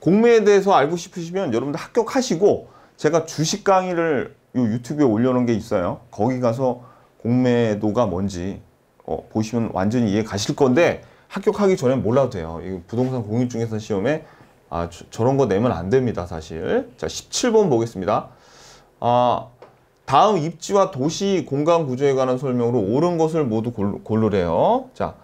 공매에 대해서 알고 싶으시면 여러분들 합격하시고 제가 주식 강의를 요 유튜브에 올려놓은 게 있어요 거기 가서 공매도가 뭔지 어, 보시면 완전히 이해 가실 건데 합격하기 전에 몰라도 돼요 이 부동산 공인중개사 시험에 아 저, 런거 내면 안 됩니다 사실 자 17번 보겠습니다 아 다음 입지와 도시 공간 구조에 관한 설명으로 옳은 것을 모두 골, 고르래요 자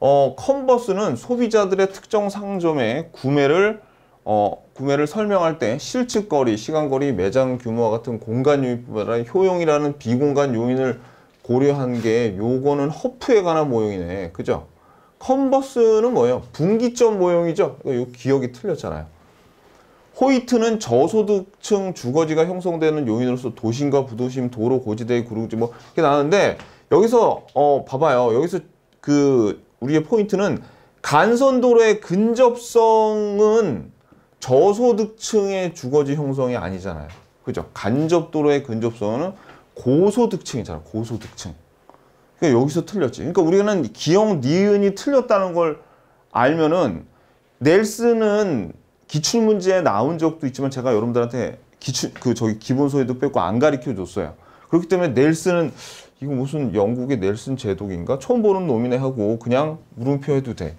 어, 컨버스는 소비자들의 특정 상점에 구매를 어, 구매를 설명할 때 실측거리, 시간거리, 매장 규모와 같은 공간 유입보다 효용이라는 비공간 요인을 고려한 게 요거는 허프에 관한 모형이네. 그죠? 컨버스는 뭐예요? 분기점 모형이죠? 그러니까 요 기억이 틀렸잖아요. 호이트는 저소득층 주거지가 형성되는 요인으로서 도심과 부도심, 도로, 고지대, 구릉지 뭐 이렇게 나는데 여기서 어 봐봐요. 여기서 그 우리의 포인트는 간선도로의 근접성은 저소득층의 주거지 형성이 아니잖아요. 그죠? 간접도로의 근접성은 고소득층이잖아요. 고소득층. 그러니까 여기서 틀렸지. 그러니까 우리는 기형 니은이 틀렸다는 걸 알면은 넬슨은 기출문제에 나온 적도 있지만 제가 여러분들한테 기출 그 저기 기본소에도 빼고 안 가르쳐 줬어요. 그렇기 때문에 넬슨은 이거 무슨 영국의 넬슨 제독인가? 처음 보는 놈이네 하고 그냥 물음표 해도 돼.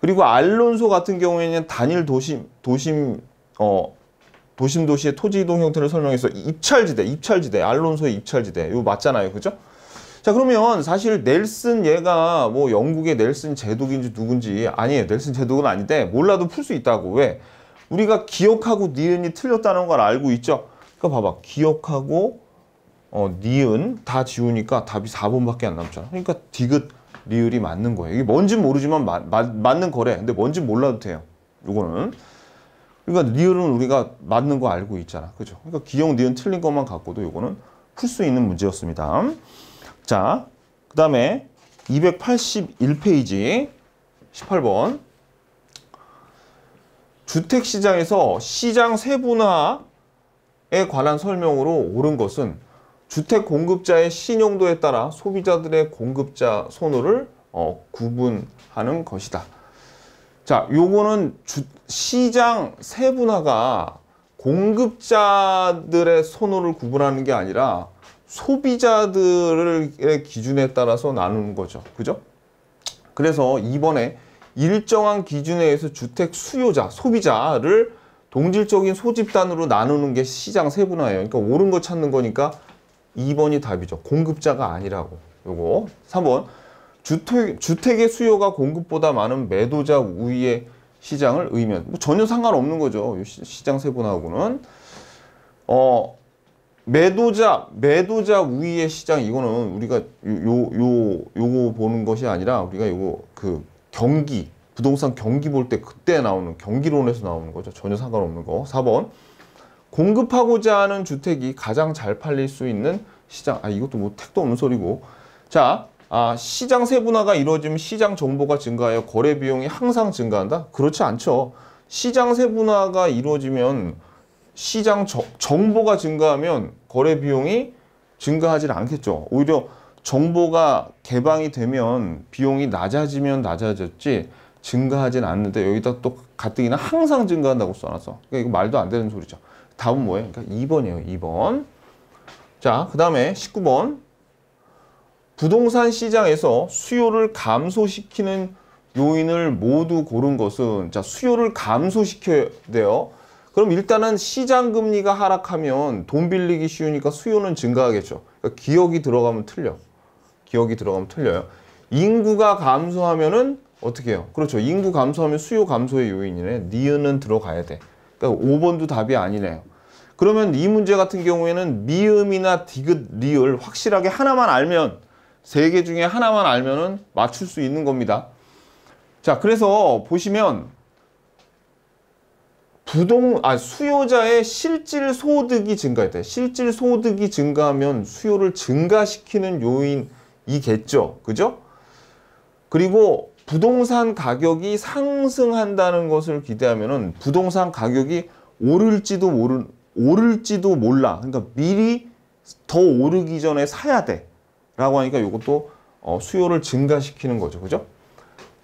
그리고 알론소 같은 경우에는 단일 도심, 도심, 어, 도심 도시의 토지 이동 형태를 설명해서 입찰지대, 입찰지대, 알론소의 입찰지대. 이거 맞잖아요. 그죠? 자, 그러면 사실 넬슨 얘가 뭐 영국의 넬슨 제독인지 누군지 아니에요. 넬슨 제독은 아닌데 몰라도 풀 수 있다고. 왜? 우리가 기억하고 니은이 틀렸다는 걸 알고 있죠? 그러니까 봐봐. 기억하고 어, 니은 다 지우니까 답이 4번밖에 안 남잖아. 그러니까 디귿 리을이 맞는 거예요. 이게 뭔진 모르지만 마, 마, 맞는 거래. 근데 뭔진 몰라도 돼요. 이거는 그러니까 리을은 우리가 맞는 거 알고 있잖아. 그죠? 그러니까 기억 니은 틀린 것만 갖고도 이거는풀 수 있는 문제였습니다. 자, 그 다음에 281페이지 18번 주택시장에서 시장 세분화에 관한 설명으로 옳은 것은 주택 공급자의 신용도에 따라 소비자들의 공급자 선호를 어, 구분하는 것이다. 자, 요거는 주, 시장 세분화가 공급자들의 선호를 구분하는 게 아니라 소비자들의 기준에 따라서 나누는 거죠. 그죠? 그래서 이번에 일정한 기준에 의해서 주택 수요자, 소비자를 동질적인 소집단으로 나누는 게 시장 세분화예요. 그러니까 옳은 거 찾는 거니까 2번이 답이죠. 공급자가 아니라고. 요거. 3번. 주택, 주택의 수요가 공급보다 많은 매도자 우위의 시장을 의미한. 뭐 전혀 상관없는 거죠. 시, 장 세분하고는. 어, 매도자, 매도자 우위의 시장, 이거는 우리가 요, 요, 요거 보는 것이 아니라 우리가 요거 그 경기, 부동산 경기 볼 때 그때 나오는 경기론에서 나오는 거죠. 전혀 상관없는 거. 4번. 공급하고자 하는 주택이 가장 잘 팔릴 수 있는 시장 아 이것도 뭐 택도 없는 소리고 자 아, 시장 세분화가 이루어지면 시장 정보가 증가하여 거래 비용이 항상 증가한다? 그렇지 않죠. 시장 세분화가 이루어지면 시장 저, 정보가 증가하면 거래 비용이 증가하지 않겠죠. 오히려 정보가 개방이 되면 비용이 낮아지면 낮아졌지 증가하진 않는데 여기다 또 가뜩이나 항상 증가한다고 써놨어. 그러니까 이거 말도 안 되는 소리죠. 답은 뭐예요? 그러니까 2번이에요. 2번. 자, 그 다음에 19번. 부동산 시장에서 수요를 감소시키는 요인을 모두 고른 것은 자 수요를 감소시켜야 돼요. 그럼 일단은 시장 금리가 하락하면 돈 빌리기 쉬우니까 수요는 증가하겠죠. 그러니까 기억이 들어가면 틀려. 기억이 들어가면 틀려요. 인구가 감소하면은 어떻게 해요? 그렇죠. 인구 감소하면 수요 감소의 요인이네. 니은은 들어가야 돼. 그러니까 5번도 답이 아니네요. 그러면 이 문제 같은 경우에는 미음이나 디귿, 리을 확실하게 하나만 알면 세 개 중에 하나만 알면 은 맞출 수 있는 겁니다. 자 그래서 보시면 부동 아 수요자의 실질 소득이 증가해야 실질 소득이 증가하면 수요를 증가시키는 요인이겠죠. 그죠? 그리고 부동산 가격이 상승한다는 것을 기대하면 부동산 가격이 오를지도 모르 는 오를지도 몰라. 그러니까 미리 더 오르기 전에 사야 돼. 라고 하니까 이것도 어, 수요를 증가시키는 거죠. 그죠?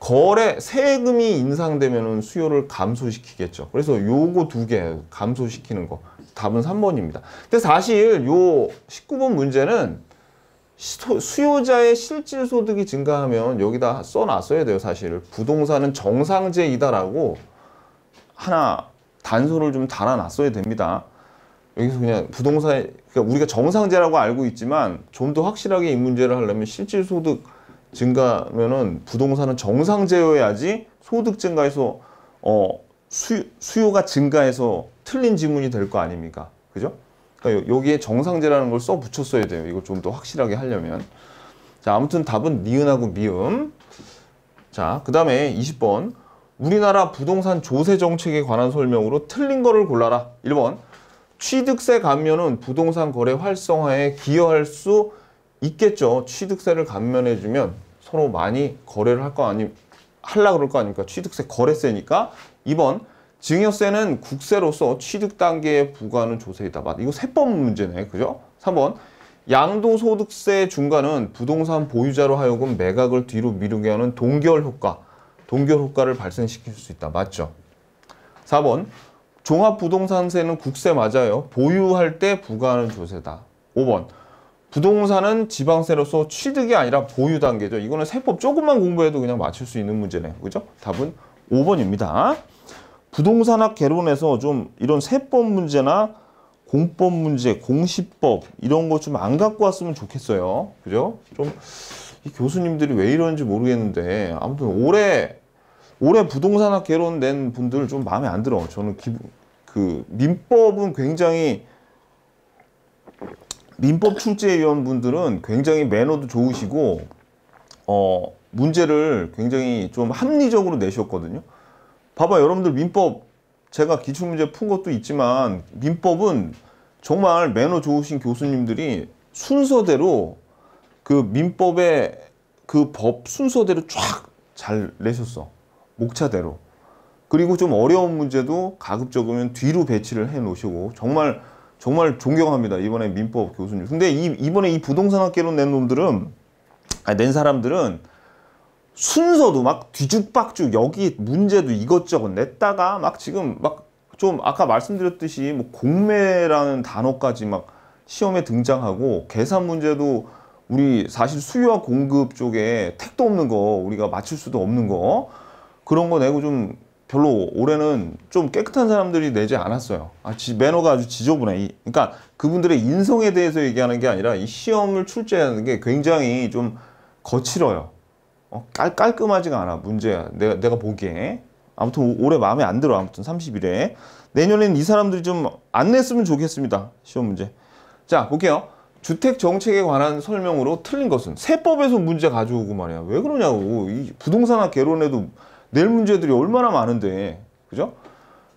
거래 세금이 인상되면 수요를 감소시키겠죠. 그래서 요거 두 개 감소시키는 거. 답은 3번입니다. 근데 사실 요 19번 문제는 수요자의 실질 소득이 증가하면 여기다 써놨어야 돼요. 사실 부동산은 정상제이다라고 하나 단서를 좀 달아놨어야 됩니다. 여기서 그냥 부동산 그러니까 우리가 정상제라고 알고 있지만 좀 더 확실하게 이 문제를 하려면 실질 소득 증가면은 부동산은 정상제여야지 소득 증가에서 어 수, 수요가 증가해서 틀린 지문이 될 거 아닙니까? 그죠? 그러니까 여기에 정상제라는 걸 써 붙였어야 돼요. 이걸 좀 더 확실하게 하려면. 자, 아무튼 답은 니은하고 미음. 자, 그 다음에 20번. 우리나라 부동산 조세 정책에 관한 설명으로 틀린 거를 골라라. 1번. 취득세 감면은 부동산 거래 활성화에 기여할 수 있겠죠. 취득세를 감면해주면 서로 많이 거래를 할 거 아니 할라 그럴 거 아닙니까? 취득세 거래세니까. 2번 증여세는 국세로서 취득 단계에 부과하는 조세이다. 맞. 이거 세법 문제네. 그죠? 3번 양도소득세 중간은 부동산 보유자로 하여금 매각을 뒤로 미루게 하는 동결 효과, 동결 효과를 발생시킬 수 있다. 맞죠? 4번 종합부동산세는 국세 맞아요. 보유할 때 부과하는 조세다. 5번. 부동산은 지방세로서 취득이 아니라 보유 단계죠. 이거는 세법 조금만 공부해도 그냥 맞출 수 있는 문제네. 그죠? 답은 5번입니다. 부동산학 개론에서 좀 이런 세법 문제나 공법 문제, 공시법 이런 거 좀 안 갖고 왔으면 좋겠어요. 그죠? 좀 교수님들이 왜 이러는지 모르겠는데 아무튼 올해 올해 부동산학 개론 낸 분들 좀 마음에 안 들어. 저는 기분 그 민법은 굉장히 민법 출제위원 분들은 굉장히 매너도 좋으시고 어 문제를 굉장히 좀 합리적으로 내셨거든요. 봐봐 여러분들 민법 제가 기출문제 푼 것도 있지만 민법은 정말 매너 좋으신 교수님들이 순서대로 그 민법의 그 법 순서대로 쫙 잘 내셨어. 목차대로 그리고 좀 어려운 문제도 가급적이면 뒤로 배치를 해 놓으시고 정말 정말 존경합니다 이번에 민법 교수님 근데 이, 이번에 이 부동산 학계론낸 놈들은 아니, 낸 사람들은 순서도 막 뒤죽박죽 여기 문제도 이것저것 냈다가 막 지금 막 좀 아까 말씀드렸듯이 뭐 공매라는 단어까지 막 시험에 등장하고 계산 문제도 우리 사실 수요와 공급 쪽에 택도 없는 거 우리가 맞출 수도 없는 거 그런 거 내고 좀 별로 올해는 좀 깨끗한 사람들이 내지 않았어요. 아, 지, 매너가 아주 지저분해. 이, 그러니까 그분들의 인성에 대해서 얘기하는 게 아니라 이 시험을 출제하는 게 굉장히 좀 거칠어요. 어, 깔, 깔끔하지가 않아. 문제야. 내가, 내가 보기에. 아무튼 올해 마음에 안 들어. 아무튼 30일에. 내년엔이 사람들이 좀 안 냈으면 좋겠습니다. 시험 문제. 자, 볼게요. 주택 정책에 관한 설명으로 틀린 것은 세법에서 문제 가져오고 말이야. 왜 그러냐고. 이 부동산학 개론에도 낼 문제들이 얼마나 많은데 그죠?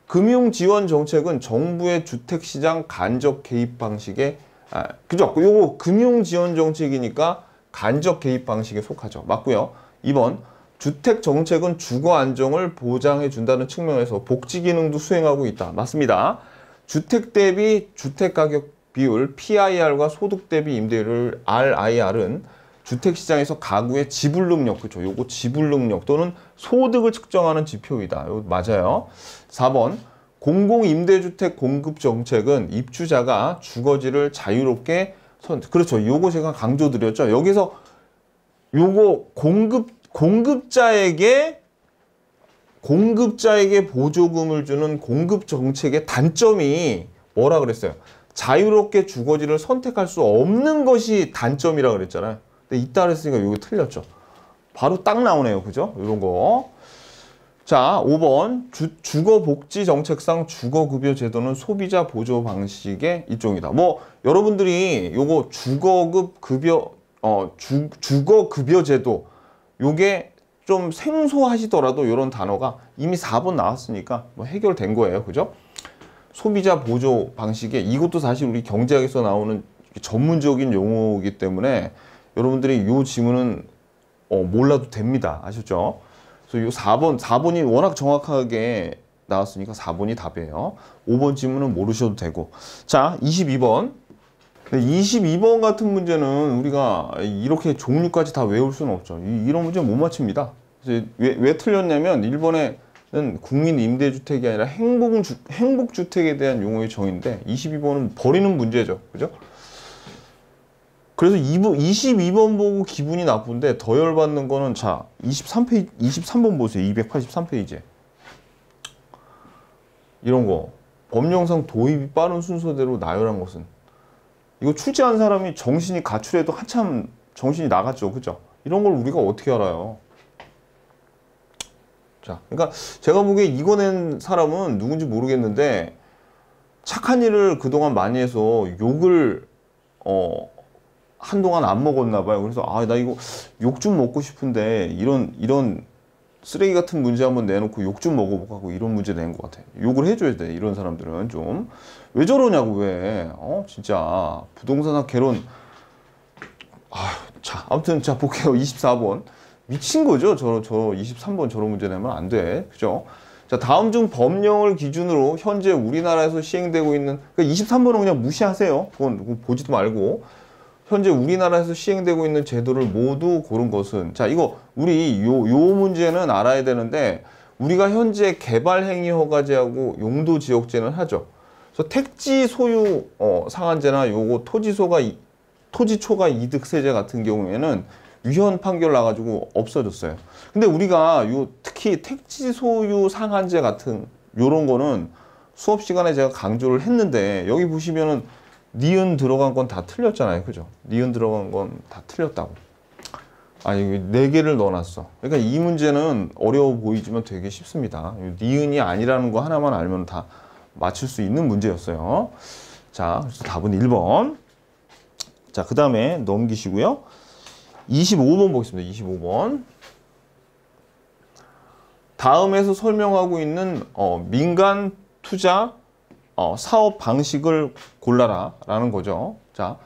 금융 지원 정책은 정부의 주택 시장 간접 개입 방식에 아, 그죠? 요거 금융 지원 정책이니까 간접 개입 방식에 속하죠. 맞고요. 2번 주택 정책은 주거 안정을 보장해 준다는 측면에서 복지 기능도 수행하고 있다. 맞습니다. 주택 대비 주택 가격 비율 PIR과 소득 대비 임대율 RIR은 주택시장에서 가구의 지불능력, 그렇죠? 요거 지불능력 또는 소득을 측정하는 지표이다. 요 맞아요. 4번 공공임대주택 공급 정책은 입주자가 주거지를 자유롭게 선 그렇죠. 요거 제가 강조드렸죠. 여기서 요거 공급 공급자에게 공급자에게 보조금을 주는 공급 정책의 단점이 뭐라 그랬어요? 자유롭게 주거지를 선택할 수 없는 것이 단점이라 그랬잖아요. 근데 네, 있다 그으니까 이거 틀렸죠. 바로 딱 나오네요. 그죠? 이런 거. 자, 5번 주, 주거복지 정책상 주거급여 제도는 소비자 보조 방식의 일종이다. 뭐 여러분들이 요거 주거급 급여 어 주, 주거급여 제도 요게 좀 생소하시더라도 이런 단어가 이미 4번 나왔으니까 뭐 해결된 거예요. 그죠? 소비자 보조 방식의 이것도 사실 우리 경제학에서 나오는 전문적인 용어이기 때문에 여러분들이 요 지문은 어, 몰라도 됩니다. 아셨죠? 그래서 요 4번, 4번이 워낙 정확하게 나왔으니까 4번이 답이에요. 5번 지문은 모르셔도 되고. 자, 22번. 22번 같은 문제는 우리가 이렇게 종류까지 다 외울 수는 없죠. 이런 문제 는못 맞춥니다. 왜, 왜 틀렸냐면 1번에는 국민 임대주택이 아니라 행복주, 행복주택에 대한 용어의 정의인데 22번은 버리는 문제죠. 그죠? 그래서 2번, 22번 보고 기분이 나쁜데 더 열받는 거는 자 23페이지, 23번 보세요 283페이지에 이런 거 법령상 도입이 빠른 순서대로 나열한 것은 이거 출제한 사람이 정신이 가출해도 한참 정신이 나갔죠 그죠 이런 걸 우리가 어떻게 알아요 자 그러니까 제가 보기에 이거 낸 사람은 누군지 모르겠는데 착한 일을 그동안 많이 해서 욕을 어 한동안 안 먹었나 봐요. 그래서 아 나 이거 욕 좀 먹고 싶은데 이런 이런 쓰레기 같은 문제 한번 내놓고 욕 좀 먹어보고 하고 이런 문제 낸 것 같아. 욕을 해줘야 돼. 이런 사람들은 좀 왜 저러냐고 왜? 어 진짜 부동산학 개론. 아자 휴 아무튼 자 볼게요. 24번 미친 거죠. 저저 저 23번 저런 문제 내면 안 돼. 그죠? 자 다음 중 법령을 기준으로 현재 우리나라에서 시행되고 있는 그러니까 23번은 그냥 무시하세요. 그건 보지도 말고. 현재 우리나라에서 시행되고 있는 제도를 모두 고른 것은 자 이거 우리 요, 요 문제는 알아야 되는데 우리가 현재 개발행위허가제하고 용도지역제는 하죠 그래서 택지 소유 어, 상한제나 요거 토지소가 토지초가 이득세제 같은 경우에는 위헌 판결 나가지고 없어졌어요 근데 우리가 요 특히 택지 소유 상한제 같은 요런 거는 수업 시간에 제가 강조를 했는데 여기 보시면은 니은 들어간 건 다 틀렸잖아요. 그죠? 니은 들어간 건 다 틀렸다고. 아니, 네 개를 넣어놨어. 그러니까 이 문제는 어려워 보이지만 되게 쉽습니다. 니은이 아니라는 거 하나만 알면 다 맞출 수 있는 문제였어요. 자, 그래서 답은 1번. 자, 그 다음에 넘기시고요. 25번 보겠습니다. 25번. 다음에서 설명하고 있는 어, 민간 투자 어, 사업 방식을 골라라라는 거죠. 자,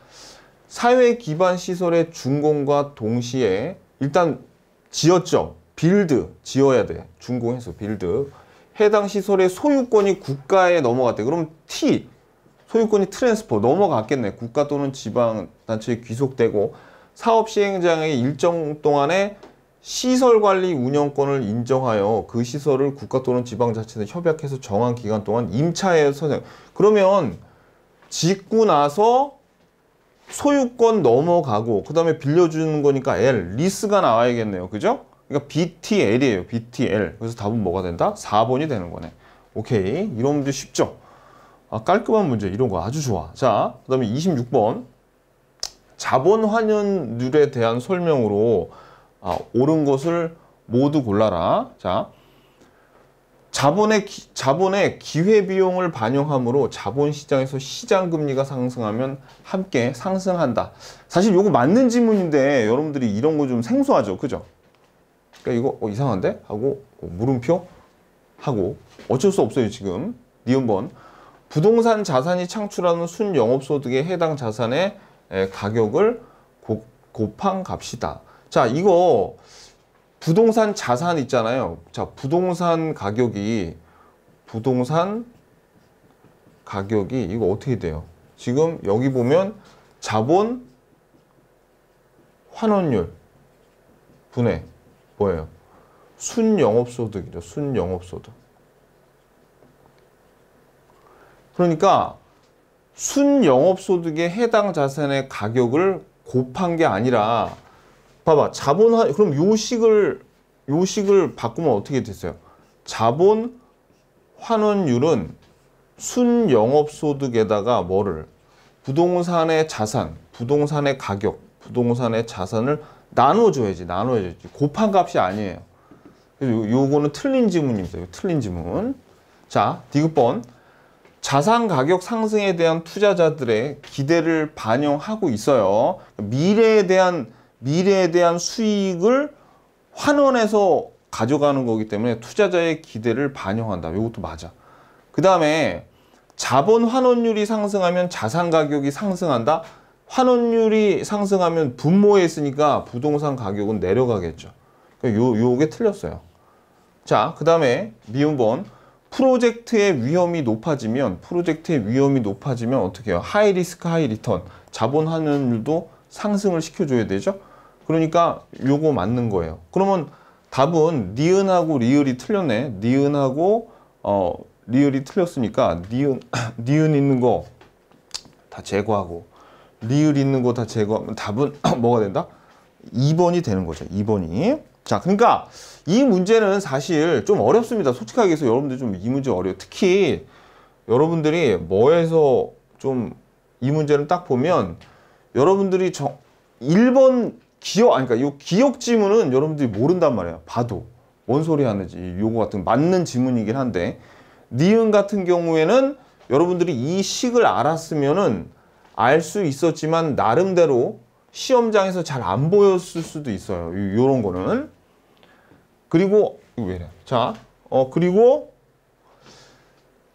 사회 기반 시설의 준공과 동시에 일단 지었죠. 빌드 지어야 돼. 준공해서 빌드. 해당 시설의 소유권이 국가에 넘어갔대. 그럼 T 소유권이 트랜스퍼 넘어갔겠네. 국가 또는 지방 단체에 귀속되고 사업 시행장의 일정 동안에 시설관리 운영권을 인정하여 그 시설을 국가 또는 지방자치단체 협약해서 정한 기간 동안 임차해서 그러면 짓고 나서 소유권 넘어가고 그 다음에 빌려주는 거니까 L 리스가 나와야겠네요 그죠? 그러니까 BTL이에요 BTL 그래서 답은 뭐가 된다? 4번이 되는 거네 오케이 이런 문제 쉽죠? 아 깔끔한 문제 이런 거 아주 좋아 자그 다음에 26번 자본 환원율에 대한 설명으로 아, 옳은 것을 모두 골라라. 자, 자본의 기, 자본의 기회 비용을 반영함으로 자본 시장에서 시장 금리가 상승하면 함께 상승한다. 사실 이거 맞는 질문인데 여러분들이 이런 거 좀 생소하죠, 그죠? 그러니까 이거 어, 이상한데 하고 어, 물음표 하고 어쩔 수 없어요 지금 니은번 부동산 자산이 창출하는 순영업소득에 해당 자산의 가격을 곱, 곱한 값이다. 자, 이거 부동산 자산 있잖아요. 자, 부동산 가격이 부동산 가격이 이거 어떻게 돼요? 지금 여기 보면 자본 환원율 분해 뭐예요? 순영업소득이죠. 순영업소득. 그러니까 순영업소득에 해당 자산의 가격을 곱한 게 아니라 봐봐 자본 그럼 요식을 요식을 바꾸면 어떻게 됐어요? 자본 환원율은 순영업소득에다가 뭐를 부동산의 자산, 부동산의 가격, 부동산의 자산을 나눠줘야지 나눠줘야지 곱한 값이 아니에요. 그래서 요, 거는 틀린 지문입니다. 틀린 지문. 자, 디귿번 자산 가격 상승에 대한 투자자들의 기대를 반영하고 있어요. 미래에 대한 미래에 대한 수익을 환원해서 가져가는 거기 때문에 투자자의 기대를 반영한다. 이것도 맞아. 그 다음에 자본 환원율이 상승하면 자산 가격이 상승한다. 환원율이 상승하면 분모에 있으니까 부동산 가격은 내려가겠죠. 그러니까 요, 요게 틀렸어요. 자, 그 다음에 미운번 프로젝트의 위험이 높아지면 프로젝트의 위험이 높아지면 어떻게 해요? 하이 리스크 하이 리턴 자본 환원율도 상승을 시켜줘야 되죠. 그러니까 요거 맞는 거예요. 그러면 답은 니은하고 리을이 틀렸네. 니은하고 어, 리을이 틀렸으니까 니은, 니은 있는 거 다 제거하고 리을 있는 거 다 제거하면 답은 뭐가 된다? 2번이 되는 거죠. 2번이. 자, 그러니까 이 문제는 사실 좀 어렵습니다. 솔직하게 해서 여러분들 좀 이 문제 어려요. 특히 여러분들이 뭐에서 좀 이 문제를 딱 보면 여러분들이 저 1번 기억, 아니, 그러니까 이 기억 지문은 여러분들이 모른단 말이에요. 봐도. 뭔 소리 하는지, 요거 같은, 맞는 지문이긴 한데, 니은 같은 경우에는 여러분들이 이 식을 알았으면은 알 수 있었지만, 나름대로 시험장에서 잘 안 보였을 수도 있어요. 요, 런 거는. 그리고, 왜래 자, 어, 그리고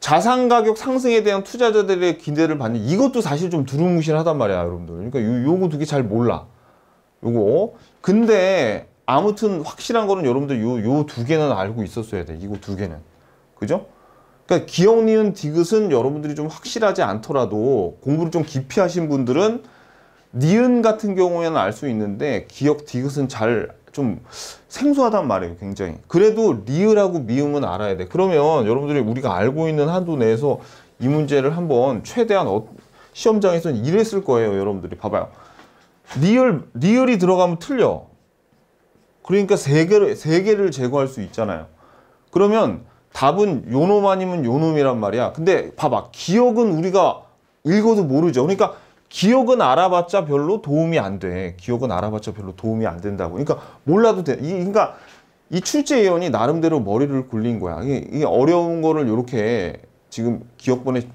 자산 가격 상승에 대한 투자자들의 기대를 받는 이것도 사실 좀 두루뭉실하단 말이야 여러분들 그러니까 요, 요거 두 개 잘 몰라 요거 근데 아무튼 확실한 거는 여러분들 요요두 개는 알고 있었어야 돼 이거 두 개는 그죠? 그러니까 기억 니은 디귿은 여러분들이 좀 확실하지 않더라도 공부를 좀 깊이 하신 분들은 니은 같은 경우에는 알 수 있는데 기억 디귿은 잘좀 생소하단 말이에요 굉장히 그래도 리을하고 미음은 알아야 돼 그러면 여러분들이 우리가 알고 있는 한도 내에서 이 문제를 한번 최대한 어, 시험장에서는 이랬을 거예요 여러분들이 봐봐요 리을, 리을이 들어가면 틀려 그러니까 세 개를, 세 개를 제거할 수 있잖아요 그러면 답은 요놈 아니면 요놈이란 말이야 근데 봐봐 기억은 우리가 읽어도 모르죠 그러니까 기억은 알아봤자 별로 도움이 안 돼. 기억은 알아봤자 별로 도움이 안 된다고. 그러니까 몰라도 돼. 이, 그러니까 이 출제 예언이 나름대로 머리를 굴린 거야. 이게, 이게 어려운 거를 이렇게 지금 기억본에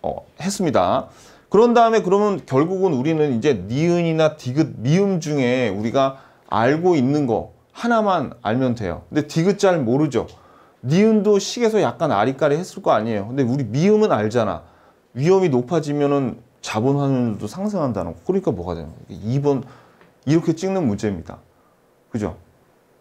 어, 했습니다. 그런 다음에 그러면 결국은 우리는 이제 니은이나 디귿, 미음 중에 우리가 알고 있는 거 하나만 알면 돼요. 근데 디귿 잘 모르죠. 니은도 식에서 약간 아리까리 했을 거 아니에요. 근데 우리 미음은 알잖아. 위험이 높아지면은 자본 환율도 상승한다는 거. 그러니까 뭐가 되는 거예요? 2번 이렇게 찍는 문제입니다. 그죠?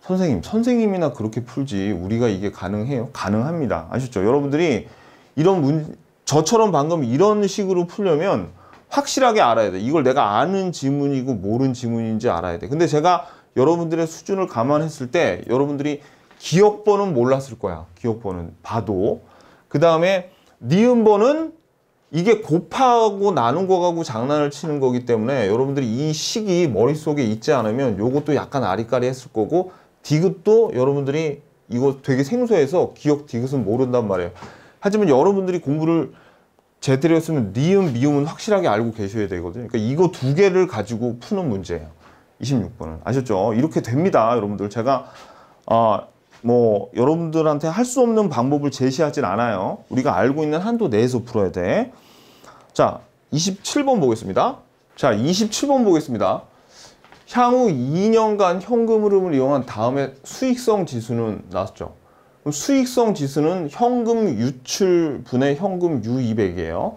선생님, 선생님이나 그렇게 풀지 우리가 이게 가능해요? 가능합니다. 아셨죠? 여러분들이 이런 문 저처럼 방금 이런 식으로 풀려면 확실하게 알아야 돼. 이걸 내가 아는 지문이고 모르는 지문인지 알아야 돼. 근데 제가 여러분들의 수준을 감안했을 때 여러분들이 기억번은 몰랐을 거야. 기억번은 봐도. 그 다음에 니은번은 이게 곱하고 나눈 거하고 장난을 치는 거기 때문에 여러분들이 이 식이 머릿속에 있지 않으면 요것도 약간 아리까리 했을 거고 디귿도 여러분들이 이거 되게 생소해서 기억 디귿은 모른단 말이에요 하지만 여러분들이 공부를 제대로 했으면 니은 미음은 확실하게 알고 계셔야 되거든요 그러니까 이거 두 개를 가지고 푸는 문제예요 26번은 아셨죠? 이렇게 됩니다 여러분들 제가 아, 뭐 여러분들한테 할 수 없는 방법을 제시하진 않아요. 우리가 알고 있는 한도 내에서 풀어야 돼. 자, 27번 보겠습니다. 자, 27번 보겠습니다. 향후 2년간 현금 흐름을 이용한 다음에 수익성 지수는 나왔죠. 수익성 지수는 현금 유출 분의 현금 유입액이에요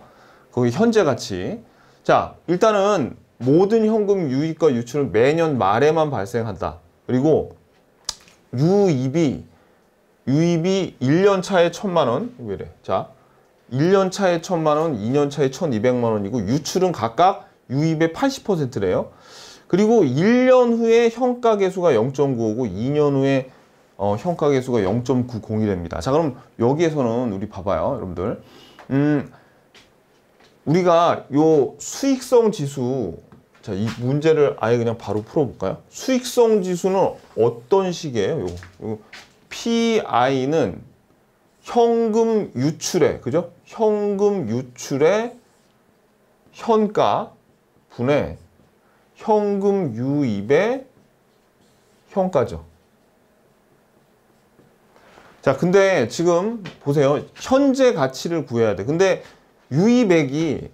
거기 현재 가치. 자, 일단은 모든 현금 유입과 유출은 매년 말에만 발생한다. 그리고 유입이 유입이 1년 차에 1 0 0 0만 원. 왜 이래? 자, 1년 차에 1 0 0 0만 원, 2년 차에 1,200만 원이고 유출은 각각 유입의 80%래요. 그리고 1년 후에 현가 계수가 0.95고 2년 후에 어, 현가 계수가 0 9 0이됩니다 자, 그럼 여기에서는 우리 봐봐요, 여러분들. 음, 우리가 요 수익성 지수 자, 이 문제를 아예 그냥 바로 풀어볼까요? 수익성 지수는 어떤 식이에요? 요거. 요거. PI는 현금 유출에, 그죠? 현금 유출의 현가 분의 현금 유입의 현가죠. 자, 근데 지금 보세요. 현재 가치를 구해야 돼. 근데 유입액이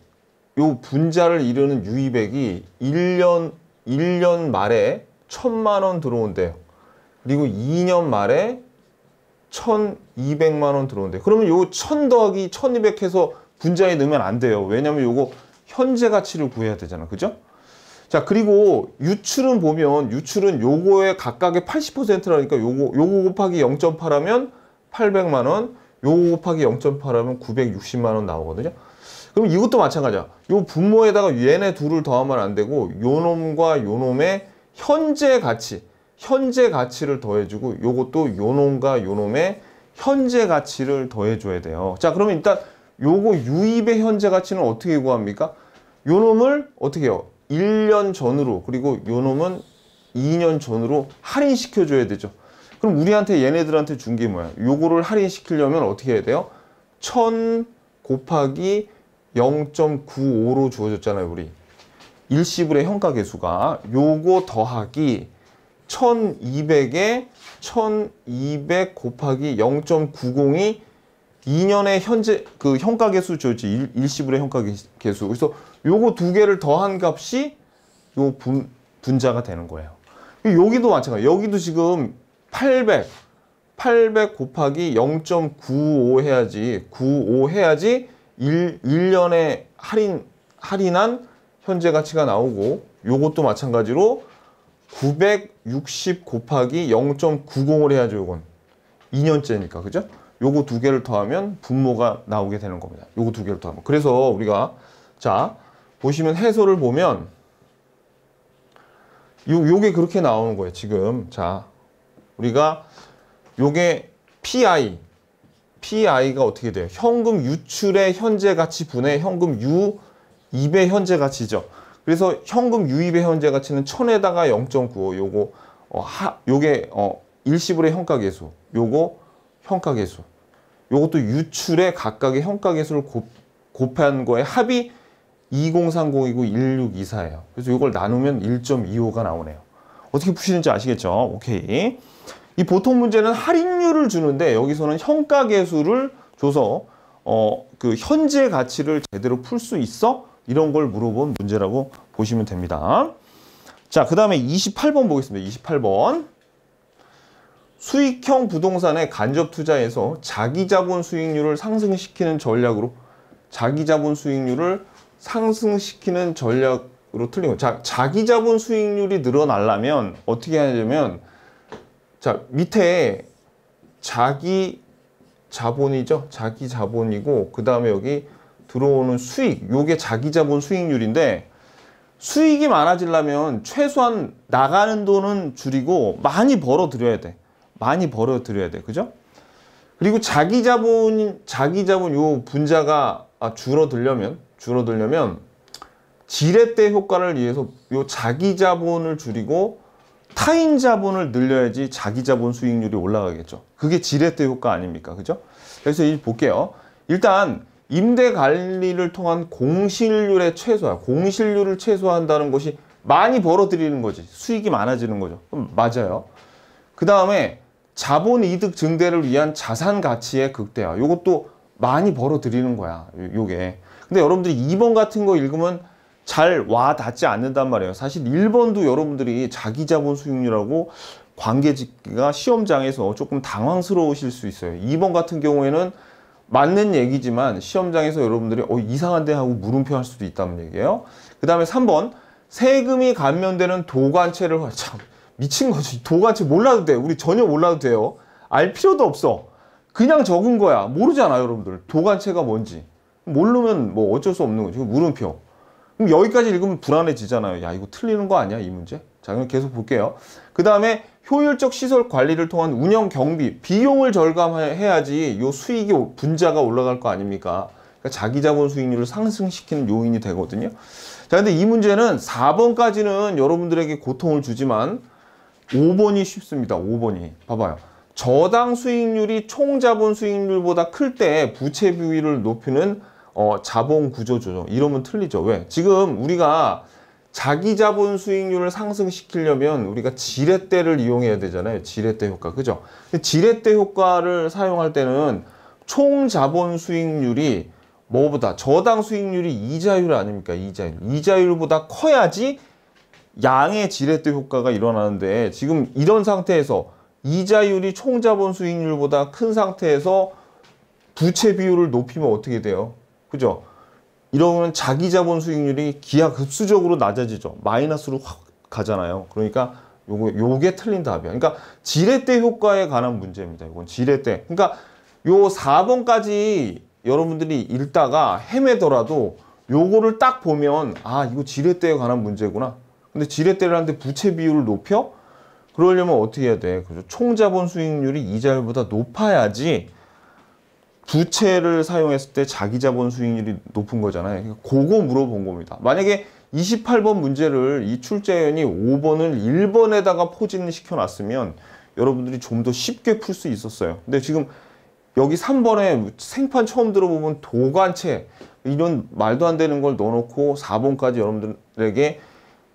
요 분자를 이루는 유입액이 1년 1년 말에 천만 원 들어온대요. 그리고 2년 말에 1200만 원 들어온대요. 그러면 요1000 더하기 1200 해서 분자에 넣으면 안 돼요. 왜냐면 요거 현재 가치를 구해야 되잖아. 그죠? 자, 그리고 유출은 보면 유출은 요거에 각각의 80%라니까 요거 요거 곱하기 0.8 하면 800만 원, 요거 곱하기 0.8 하면 960만 원 나오거든요. 그럼 이것도 마찬가지야. 요 분모에다가 얘네 둘을 더하면 안 되고 요 놈과 요 놈의 현재 가치, 현재 가치를 더해주고 요것도 요 놈과 요 놈의 현재 가치를 더해줘야 돼요. 자, 그러면 일단 요거 유입의 현재 가치는 어떻게 구합니까? 요 놈을 어떻게 해요? 1년 전으로 그리고 요 놈은 2년 전으로 할인시켜줘야 되죠. 그럼 우리한테 얘네들한테 준 게 뭐야? 요거를 할인시키려면 어떻게 해야 돼요? 1000 곱하기 0.95로 주어졌잖아요 우리 일시불의 현가 계수가 요거 더하기 1200에 1200 곱하기 0.90이 2년의 현재 그 현가 계수 줬지 일시불의 현가 계수 그래서 요거 두 개를 더한 값이 요 분, 분자가 되는 거예요 여기도 마찬가지 여기도 지금 800 800 곱하기 0.95 해야지 95 해야지 일 1년에 할인, 할인한 현재 가치가 나오고 요것도 마찬가지로 960 곱하기 0.90을 해야죠 요건 2년째니까 그죠? 요거 두 개를 더하면 분모가 나오게 되는 겁니다 요거 두 개를 더하면 그래서 우리가 자 보시면 해소를 보면 요, 요게 그렇게 나오는 거예요 지금 자 우리가 요게 PI PI가 어떻게 돼요? 현금 유출의 현재 가치 분해 현금 유입의 현재 가치죠. 그래서 현금 유입의 현재 가치는 1000에다가 0.95 요거 어, 하, 요게 어, 일시불의 현가계수 요거 현가계수 요것도 유출의 각각의 현가계수를 곱, 곱한 거에 합이 2030이고 1624예요. 그래서 이걸 나누면 1.25가 나오네요. 어떻게 푸시는지 아시겠죠? 오케이. 이 보통 문제는 할인율을 주는데 여기서는 형가 계수를 줘서 어 그 현재 가치를 제대로 풀 수 있어? 이런 걸 물어본 문제라고 보시면 됩니다. 자, 그 다음에 28번 보겠습니다. 28번. 수익형 부동산의 간접 투자에서 자기 자본 수익률을 상승시키는 전략으로 자기 자본 수익률을 상승시키는 전략으로 틀린 거. 자, 자기 자본 수익률이 늘어나려면 어떻게 하냐면 자, 밑에 자기 자본이죠. 자기 자본이고 그 다음에 여기 들어오는 수익. 요게 자기 자본 수익률인데 수익이 많아지려면 최소한 나가는 돈은 줄이고 많이 벌어들여야 돼. 많이 벌어들여야 돼. 그죠? 그리고 자기 자본, 자기 자본 요 분자가 아, 줄어들려면, 줄어들려면 지렛대 효과를 위해서 요 자기 자본을 줄이고 타인 자본을 늘려야지 자기 자본 수익률이 올라가겠죠. 그게 지렛대 효과 아닙니까? 그죠? 그래서 이제 볼게요. 일단 임대 관리를 통한 공실률의 최소화, 공실률을 최소화한다는 것이 많이 벌어들이는 거지. 수익이 많아지는 거죠. 맞아요. 그 다음에 자본 이득 증대를 위한 자산 가치의 극대화. 이것도 많이 벌어들이는 거야. 요게. 근데 여러분들이 2번 같은 거 읽으면 잘 와닿지 않는단 말이에요. 사실 일번도 여러분들이 자기 자본 수익률하고 관계짓기가 시험장에서 조금 당황스러우실 수 있어요. 이 번 같은 경우에는 맞는 얘기지만 시험장에서 여러분들이 어, 이상한데 하고 물음표 할 수도 있다는 얘기예요. 그 다음에 3번 세금이 감면되는 도관체를 참 미친 거지. 도관체 몰라도 돼. 우리 전혀 몰라도 돼요. 알 필요도 없어. 그냥 적은 거야. 모르잖아 여러분들. 도관체가 뭔지. 모르면 뭐 어쩔 수 없는 거죠. 그 물음표. 그럼 여기까지 읽으면 불안해지잖아요. 야 이거 틀리는 거 아니야 이 문제? 자 그럼 계속 볼게요. 그 다음에 효율적 시설 관리를 통한 운영 경비, 비용을 절감해야지 요 수익이 분자가 올라갈 거 아닙니까? 그러니까 자기 자본 수익률을 상승시키는 요인이 되거든요. 자, 근데 이 문제는 4번까지는 여러분들에게 고통을 주지만 5번이 쉽습니다. 5번이. 봐봐요. 저당 수익률이 총 자본 수익률보다 클 때 부채 비율을 높이는 어, 자본 구조 조정 이러면 틀리죠. 왜? 지금 우리가 자기 자본 수익률을 상승시키려면 우리가 지렛대를 이용해야 되잖아요. 지렛대 효과. 그죠? 지렛대 효과를 사용할 때는 총 자본 수익률이 뭐보다 저당 수익률이 이자율 아닙니까? 이자율. 이자율보다 커야지 양의 지렛대 효과가 일어나는데 지금 이런 상태에서 이자율이 총자본 수익률보다 큰 상태에서 부채 비율을 높이면 어떻게 돼요? 그죠? 이러면 자기 자본 수익률이 기하급수적으로 낮아지죠. 마이너스로 확 가잖아요. 그러니까 요거 요게 틀린 답이야. 그러니까 지렛대 효과에 관한 문제입니다. 이건 지렛대. 그러니까 요 4번까지 여러분들이 읽다가 헤매더라도 요거를 딱 보면 아 이거 지렛대에 관한 문제구나. 근데 지렛대를 하는데 부채 비율을 높여? 그러려면 어떻게 해야 돼? 그죠? 총자본 수익률이 이자율보다 높아야지 두 채를 사용했을 때 자기 자본 수익률이 높은 거잖아요. 그러니까 그거 물어본 겁니다. 만약에 28번 문제를 이 출제위원이 5번을 1번에다가 포진 시켜놨으면 여러분들이 좀 더 쉽게 풀 수 있었어요. 근데 지금 여기 3번에 생판 처음 들어보면 도관체 이런 말도 안 되는 걸 넣어놓고 4번까지 여러분들에게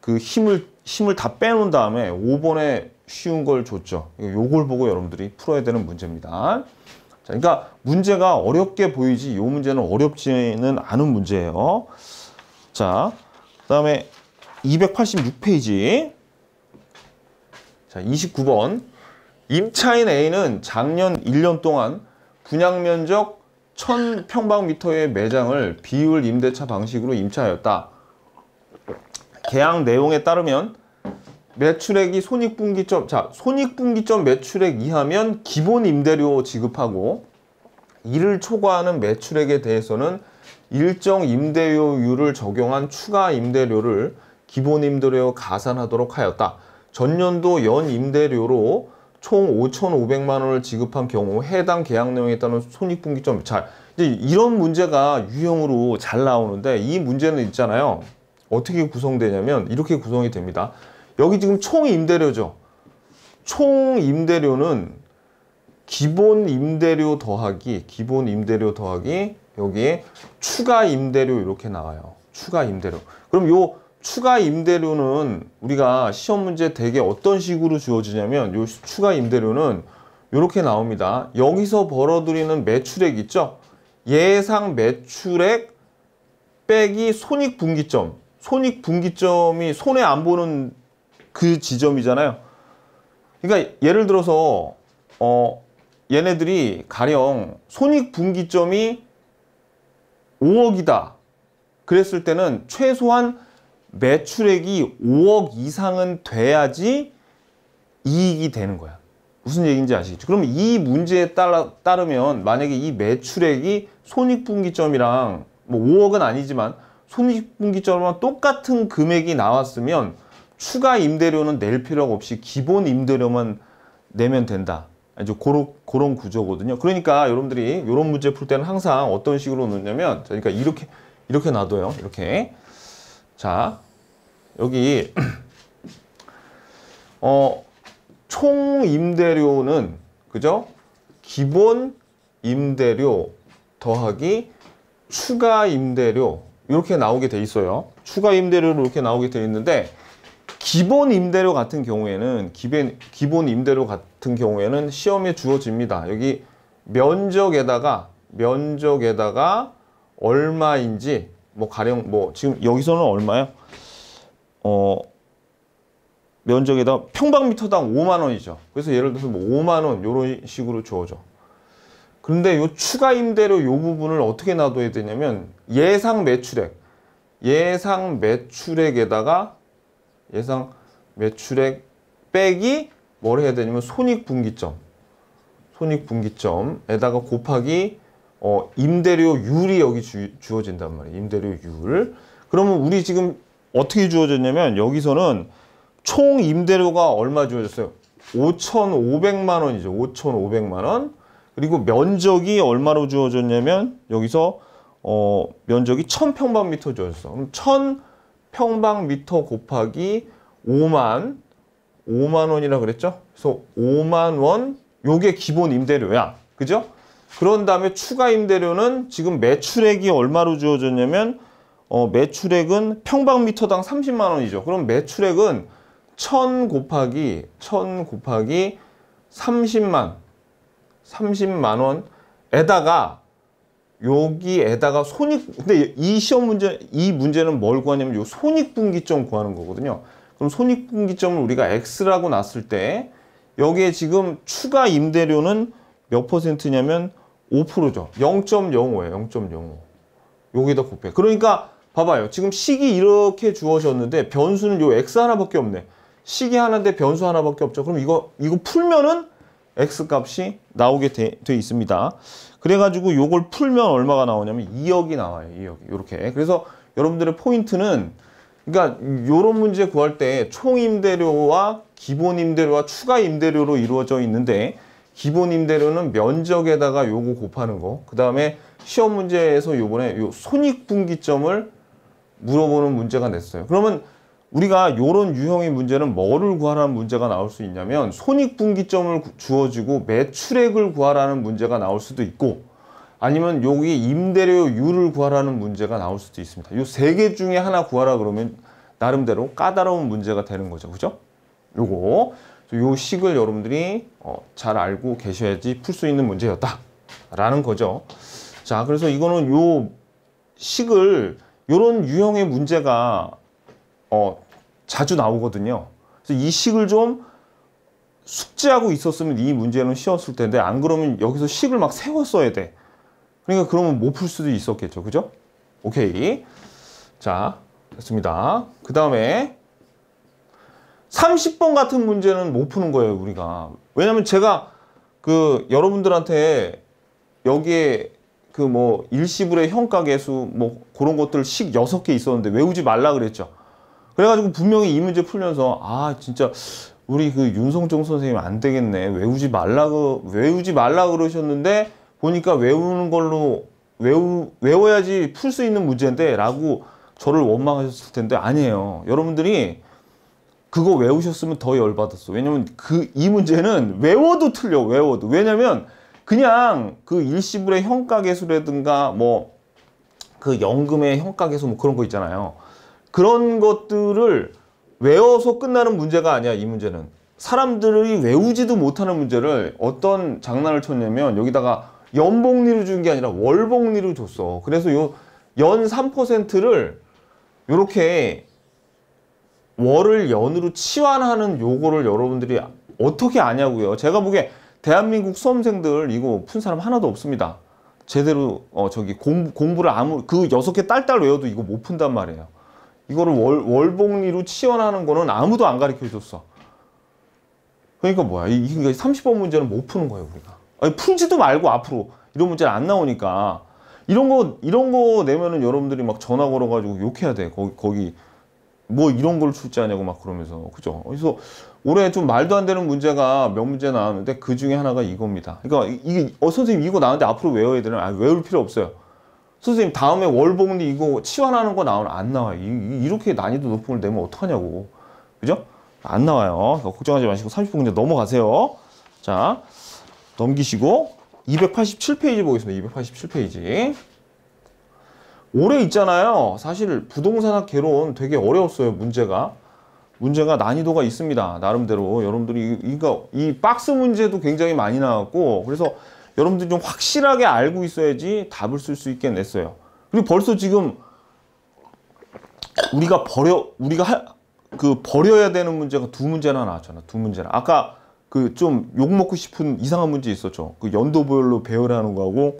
그 힘을 힘을 다 빼놓은 다음에 5번에 쉬운 걸 줬죠. 요걸 보고 여러분들이 풀어야 되는 문제입니다. 자, 그러니까 문제가 어렵게 보이지 이 문제는 어렵지는 않은 문제예요. 자, 그 다음에 286페이지 자, 29번 임차인 A는 작년 1년 동안 분양 면적 1000평방미터의 매장을 비율 임대차 방식으로 임차하였다. 계약 내용에 따르면 매출액이 손익분기점 자 손익분기점 매출액 이하면 기본 임대료 지급하고 이를 초과하는 매출액에 대해서는 일정 임대료율을 적용한 추가 임대료를 기본 임대료로 가산하도록 하였다. 전년도 연 임대료로 총 5,500만 원을 지급한 경우 해당 계약 내용에 따른 손익분기점 잘 이제 이런 문제가 유형으로 잘 나오는데 이 문제는 있잖아요. 어떻게 구성되냐면 이렇게 구성이 됩니다. 여기 지금 총 임대료죠. 총 임대료는 기본 임대료 더하기 기본 임대료 더하기 여기에 추가 임대료 이렇게 나와요. 추가 임대료. 그럼 요 추가 임대료는 우리가 시험 문제 되게 어떤 식으로 주어지냐면 요 추가 임대료는 이렇게 나옵니다. 여기서 벌어들이는 매출액 있죠? 예상 매출액 빼기 손익분기점. 손익분기점이 손에 안 보는 그 지점이잖아요. 그러니까 예를 들어서 어 얘네들이 가령 손익분기점이 5억이다. 그랬을 때는 최소한 매출액이 5억 이상은 돼야지 이익이 되는 거야. 무슨 얘기인지 아시겠죠? 그럼 이 문제에 따라, 따르면 만약에 이 매출액이 손익분기점이랑 뭐 5억은 아니지만 손익분기점과 똑같은 금액이 나왔으면 추가 임대료는 낼필요 없이 기본 임대료만 내면 된다. 이제 고런 그런 구조거든요. 그러니까 여러분들이 이런 문제 풀 때는 항상 어떤 식으로 넣냐면 그러니까 이렇게 이렇게 놔둬요. 이렇게 자 여기 어 총 임대료는 그죠? 기본 임대료 더하기 추가 임대료 이렇게 나오게 돼 있어요. 추가 임대료로 이렇게 나오게 돼 있는데 기본 임대료 같은 경우에는 기본, 기본 임대료 같은 경우에는 시험에 주어집니다. 여기 면적에다가 면적에다가 얼마인지 뭐 가령 뭐 지금 여기서는 얼마요? 어 면적에다 평방미터당 5만 원이죠. 그래서 예를 들어서 뭐 5만 원 이런 식으로 주어져. 그런데 요 추가 임대료 요 부분을 어떻게 놔둬야 되냐면 예상 매출액 예상 매출액에다가 예상 매출액 빼기 뭘 해야 되냐면 손익분기점 손익분기점에다가 곱하기 어, 임대료율이 여기 주, 어진단 말이에요 임대료율 그러면 우리 지금 어떻게 주어졌냐면 여기서는 총 임대료가 얼마 주어졌어요 5,500만 원이죠 5,500만 원 그리고 면적이 얼마로 주어졌냐면 여기서 어, 면적이 1000평방미터 주어졌어 그럼 1000 평방미터 곱하기 5만 5만 원이라 그랬죠? 그래서 5만 원 요게 기본 임대료야. 그죠? 그런 다음에 추가 임대료는 지금 매출액이 얼마로 주어졌냐면 어, 매출액은 평방미터당 30만 원이죠. 그럼 매출액은 1000 곱하기 1000 곱하기 30만 30만 원에다가 여기에다가 손익 근데 이 시험 문제 이 문제는 뭘 구하냐면 요 손익분기점 구하는 거거든요. 그럼 손익분기점을 우리가 x라고 놨을 때 여기에 지금 추가 임대료는 몇 퍼센트냐면 5%죠. 0 0 5에요 0.05. 여기다 곱해. 그러니까 봐봐요. 지금 식이 이렇게 주어졌는데 변수는 요 x 하나밖에 없네. 식이 하나인데 변수 하나밖에 없죠. 그럼 이거 이거 풀면은 x 값이 나오게 돼, 돼 있습니다. 그래가지고 요걸 풀면 얼마가 나오냐면 2억이 나와요. 2억. 이렇게. 그래서 여러분들의 포인트는 그러니까 요런 문제 구할 때 총임대료와 기본임대료와 추가임대료로 이루어져 있는데 기본임대료는 면적에다가 요거 곱하는 거. 그 다음에 시험 문제에서 요번에 요 손익분기점을 물어보는 문제가 됐어요 그러면 우리가 이런 유형의 문제는 뭐를 구하라는 문제가 나올 수 있냐면 손익분기점을 주어지고 매출액을 구하라는 문제가 나올 수도 있고 아니면 여기 임대료율을 구하라는 문제가 나올 수도 있습니다. 이 세 개 중에 하나 구하라 그러면 나름대로 까다로운 문제가 되는 거죠. 그죠? 요거 요 식을 여러분들이 어, 잘 알고 계셔야지 풀 수 있는 문제였다 라는 거죠 자 그래서 이거는 요 식을 요런 유형의 문제가 어, 자주 나오거든요. 그래서 이 식을 좀 숙지하고 있었으면 이 문제는 쉬웠을 텐데 안 그러면 여기서 식을 막 세웠어야 돼. 그러니까 그러면 못 풀 수도 있었겠죠. 그죠? 오케이. 자, 됐습니다. 그 다음에 30번 같은 문제는 못 푸는 거예요, 우리가. 왜냐면 제가 그 여러분들한테 여기에 그 뭐 일시불의 형가계수뭐 그런 것들 식 6개 있었는데 외우지 말라 그랬죠. 그래가지고 분명히 이 문제 풀면서 아 진짜 우리 그 윤성종 선생님 안 되겠네 외우지 말라고 외우지 말라 그러셨는데 보니까 외우는 걸로 외우 외워야지 풀 수 있는 문제인데라고 저를 원망하셨을 텐데 아니에요 여러분들이 그거 외우셨으면 더 열받았어 왜냐면 그 이 문제는 외워도 틀려 외워도 왜냐면 그냥 그 일시불의 형가계수라든가 뭐 그 연금의 형가계수 뭐 그런 거 있잖아요 그런 것들을 외워서 끝나는 문제가 아니야 이 문제는 사람들이 외우지도 못하는 문제를 어떤 장난을 쳤냐면 여기다가 연봉리로준 게 아니라 월봉리로 줬어 그래서 요 연 3%를 요렇게 월을 연으로 치환하는 요거를 여러분들이 어떻게 아냐고요 제가 보기에 대한민국 수험생들 이거 푼 사람 하나도 없습니다 제대로 어 저기 공부, 공부를 아무 그 여섯 개 딸딸 외워도 이거 못 푼단 말이에요 이거를 월, 월복리로 치환하는 거는 아무도 안 가르쳐 줬어. 그러니까 뭐야. 이, 그 그러니까 30번 문제는 못 푸는 거예요, 우리가. 아니, 풀지도 말고 앞으로. 이런 문제는 안 나오니까. 이런 거, 이런 거 내면은 여러분들이 막 전화 걸어가지고 욕해야 돼. 거기, 거기. 뭐 이런 걸 출제하냐고 막 그러면서. 그죠? 그래서 올해 좀 말도 안 되는 문제가 몇 문제 나왔는데 그 중에 하나가 이겁니다. 그러니까 이게, 어, 선생님 이거 나왔는데 앞으로 외워야 되는, 아, 외울 필요 없어요. 선생님 다음에 월 보는데 이거 치환하는 거 나오는 안 나와요 이, 렇게 난이도 높은 걸 내면 어떡하냐고 그죠? 안 나와요 걱정하지 마시고 30분 그냥 넘어가세요 자 넘기시고 287페이지 보겠습니다 287페이지 올해 있잖아요 사실 부동산학 개론 되게 어려웠어요 문제가 문제가 난이도가 있습니다 나름대로 여러분들이 이거 이 박스 문제도 굉장히 많이 나왔고 그래서 여러분들이 좀 확실하게 알고 있어야지 답을 쓸 수 있게 냈어요. 그리고 벌써 지금 우리가 버려 우리가 하, 그 버려야 되는 문제가 두 문제나 나왔잖아. 두 문제나. 아까 그 좀 욕 먹고 싶은 이상한 문제 있었죠. 그 연도별로 배열하는 거하고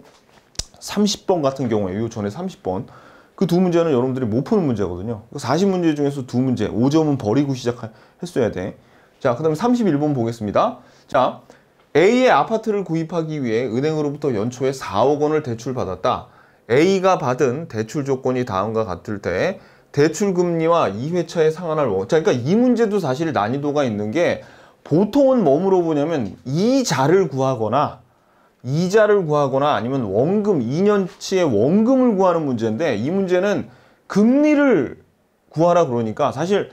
30번 같은 경우에 요 전에 30번 그 두 문제는 여러분들이 못 푸는 문제거든요. 40문제 그 중에서 두 문제, 5점은 버리고 시작했어야 돼. 자, 그 다음에 31번 보겠습니다. 자, A의 아파트를 구입하기 위해 은행으로부터 연초에 4억 원을 대출받았다. A가 받은 대출 조건이 다음과 같을 때 대출 금리와 2회차에 상환할 원. 자, 그러니까 이 문제도 사실 난이도가 있는 게 보통은 뭐 물어보냐면 이자를 구하거나 이자를 구하거나 아니면 원금 2년치의 원금을 구하는 문제인데 이 문제는 금리를 구하라 그러니까 사실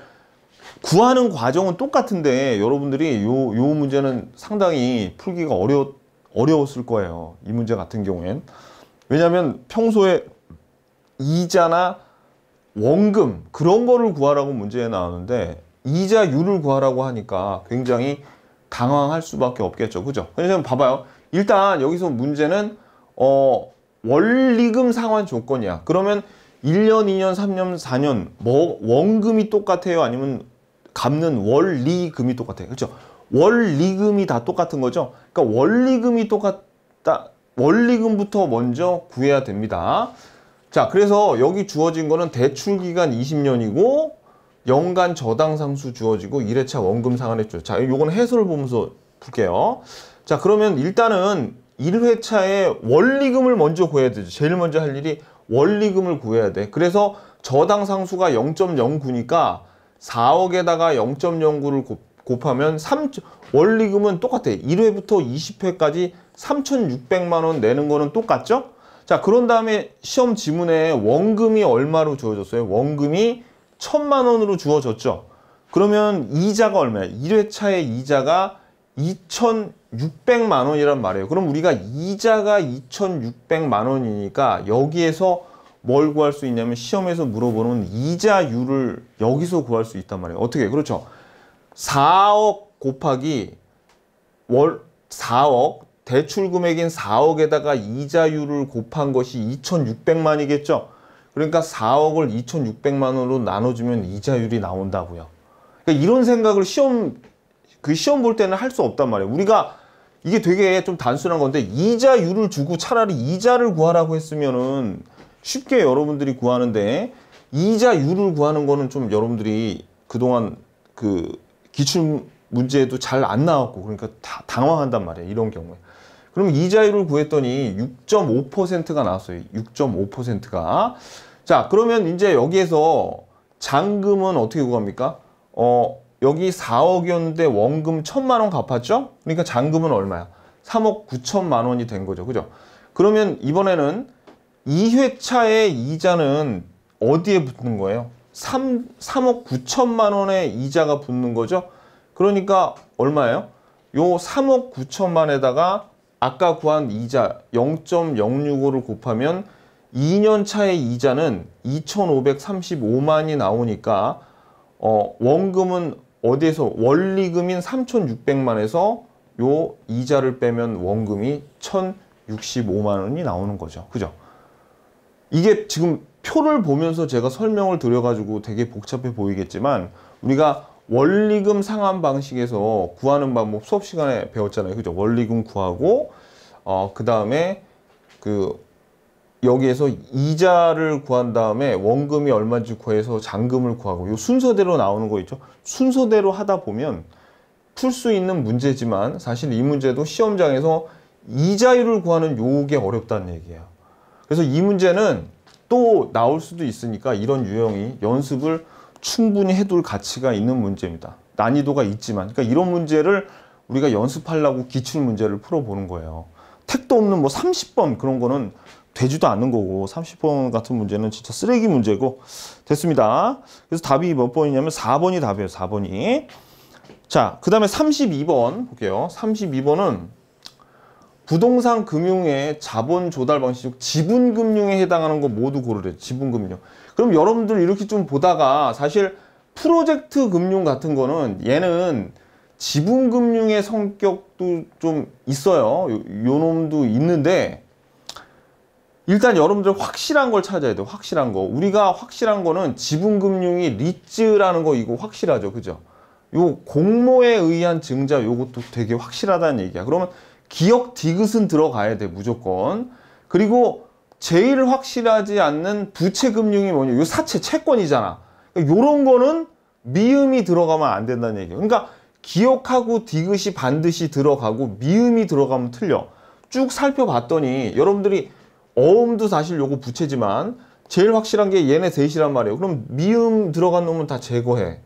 구하는 과정은 똑같은데 여러분들이 요, 요 문제는 상당히 풀기가 어려, 어려웠을 거예요. 이 문제 같은 경우엔. 왜냐하면 평소에 이자나 원금 그런 거를 구하라고 문제에 나오는데 이자율을 구하라고 하니까 굉장히 당황할 수밖에 없겠죠. 그죠? 왜냐면 봐봐요. 일단 여기서 문제는 어 원리금 상환 조건이야. 그러면 1년, 2년, 3년, 4년 뭐 원금이 똑같아요? 아니면 갚는 원리금이 똑같아요. 그렇죠? 원리금이 다 똑같은 거죠. 그러니까 원리금이 똑같다. 원리금부터 먼저 구해야 됩니다. 자, 그래서 여기 주어진 거는 대출 기간 20년이고 연간 저당 상수 주어지고 1회차 원금 상환의 주. 자, 요건 해설을 보면서 볼게요 자, 그러면 일단은 1회차에 원리금을 먼저 구해야 되죠. 제일 먼저 할 일이 원리금을 구해야 돼. 그래서 저당 상수가 0.09니까 4억에다가 0.09를 곱, 곱 하면 3, 원리금은 똑같아. 1회부터 20회까지 3,600만 원 내는 거는 똑같죠? 자, 그런 다음에 시험 지문에 원금이 얼마로 주어졌어요? 원금이 1천만 원으로 주어졌죠. 그러면 이자가 얼마야? 1회차의 이자가 2,600만 원이란 말이에요. 그럼 우리가 이자가 2,600만 원이니까 여기에서 뭘 구할 수 있냐면 시험에서 물어보는 이자율을 여기서 구할 수 있단 말이에요. 어떻게? 그렇죠. 4억 곱하기 월 4억 대출 금액인 4억에다가 이자율을 곱한 것이 2,600만이겠죠. 그러니까 4억을 2,600만 으로 나눠주면 이자율이 나온다고요. 그러니까 이런 생각을 시험 그 시험 볼 때는 할 수 없단 말이에요. 우리가 이게 되게 좀 단순한 건데 이자율을 주고 차라리 이자를 구하라고 했으면은 쉽게 여러분들이 구하는데 이자율을 구하는 거는 좀 여러분들이 그동안 그 기출 문제도 에잘안 나왔고 그러니까 다 당황한단 말이에요. 이런 경우에. 그럼 이자율을 구했더니 6.5%가 나왔어요. 6.5%가. 자, 그러면 이제 여기에서 잔금은 어떻게 구합니까? 어, 여기 4억이었는데 원금 1 0 0 0만원 갚았죠? 그러니까 잔금은 얼마야? 3억 9천만 원이 된 거죠. 그죠? 그러면 이번에는 2회차의 이자는 어디에 붙는 거예요? 3, 3억 9천만 원의 이자가 붙는 거죠. 그러니까 얼마예요? 요 3억 9천만에다가 아까 구한 이자 0.065를 곱하면 2년 차의 이자는 2,535만이 나오니까 어, 원금은 어디에서 원리금인 3,600만에서 요 이자를 빼면 원금이 1,065만 원이 나오는 거죠. 그죠? 이게 지금 표를 보면서 제가 설명을 드려가지고 되게 복잡해 보이겠지만 우리가 원리금 상환 방식에서 구하는 방법 수업 시간에 배웠잖아요. 그죠? 원리금 구하고 어, 그 다음에 그 여기에서 이자를 구한 다음에 원금이 얼마인지 구해서 잔금을 구하고 요 순서대로 나오는 거 있죠. 순서대로 하다 보면 풀 수 있는 문제지만 사실 이 문제도 시험장에서 이자율을 구하는 요게 어렵다는 얘기야. 그래서 이 문제는 또 나올 수도 있으니까 이런 유형이 연습을 충분히 해둘 가치가 있는 문제입니다. 난이도가 있지만 그러니까 이런 문제를 우리가 연습하려고 기출 문제를 풀어보는 거예요. 택도 없는 뭐 30번 그런 거는 되지도 않는 거고 30번 같은 문제는 진짜 쓰레기 문제고 됐습니다. 그래서 답이 몇 번이냐면 4번이 답이에요. 4번이. 자, 그 다음에 32번 볼게요. 32번은 부동산 금융의 자본 조달 방식 지분 금융에 해당하는 거 모두 고르래요. 지분 금융. 그럼 여러분들 이렇게 좀 보다가 사실 프로젝트 금융 같은 거는 얘는 지분 금융의 성격도 좀 있어요. 요, 요 놈도 있는데 일단 여러분들 확실한 걸 찾아야 돼요. 확실한 거. 우리가 확실한 거는 지분금융이 리츠라는 거 이거 확실하죠. 그죠? 요 공모에 의한 증자 요것도 되게 확실하다는 얘기야. 그러면 기억 디귿은 들어가야 돼 무조건 그리고 제일 확실하지 않는 부채 금융이 뭐냐 요 사채 채권이잖아 그러니까 요런 거는 미음이 들어가면 안 된다는 얘기예요 그러니까 기억하고 디귿이 반드시 들어가고 미음이 들어가면 틀려 쭉 살펴봤더니 여러분들이 어음도 사실 요거 부채지만 제일 확실한 게 얘네 셋이란 말이에요 그럼 미음 들어간 놈은 다 제거해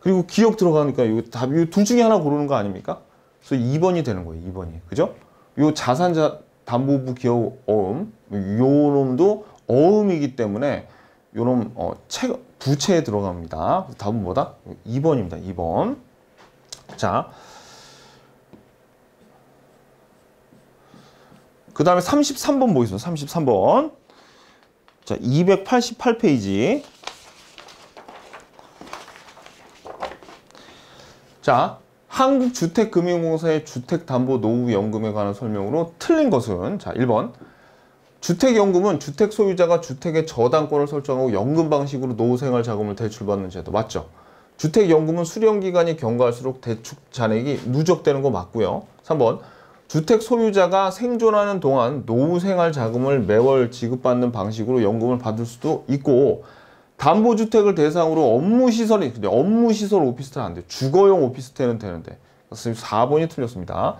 그리고 기억 들어가니까 이거 답이 둘 중에 하나 고르는 거 아닙니까? 그래서 2번이 되는 거예요. 2번이. 그죠? 요 자산자 담보부 기업 어음 요 놈도 어음이기 때문에 요놈 어, 책, 부채에 들어갑니다. 답은 뭐다? 2번입니다. 2번. 자. 그 다음에 33번 보겠습니다. 33번. 자, 288페이지. 자, 한국주택금융공사의 주택담보노후연금에 관한 설명으로 틀린 것은 자 1번 주택연금은 주택 소유자가 주택의 저당권을 설정하고 연금 방식으로 노후생활 자금을 대출받는 제도 맞죠? 주택연금은 수령기간이 경과할수록 대축 잔액이 누적되는 거 맞고요. 3번 주택 소유자가 생존하는 동안 노후생활 자금을 매월 지급받는 방식으로 연금을 받을 수도 있고 담보주택을 대상으로 업무시설이 근데 업무시설 오피스텔 안 돼. 주거용 오피스텔은 되는데. 4번이 틀렸습니다.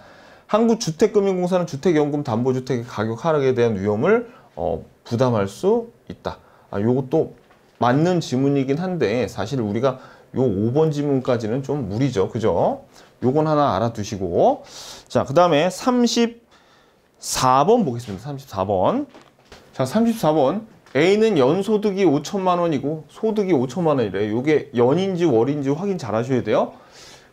한국주택금융공사는 주택연금 담보주택의 가격 하락에 대한 위험을 어, 부담할 수 있다. 아, 요것도 맞는 지문이긴 한데 사실 우리가 요 5번 지문까지는 좀 무리죠. 그죠? 요건 하나 알아두시고 자, 그 다음에 34번 보겠습니다. 34번 자, 34번 A는 연소득이 5천만 원이고 소득이 5천만 원이래요. 이게 연인지 월인지 확인 잘 하셔야 돼요.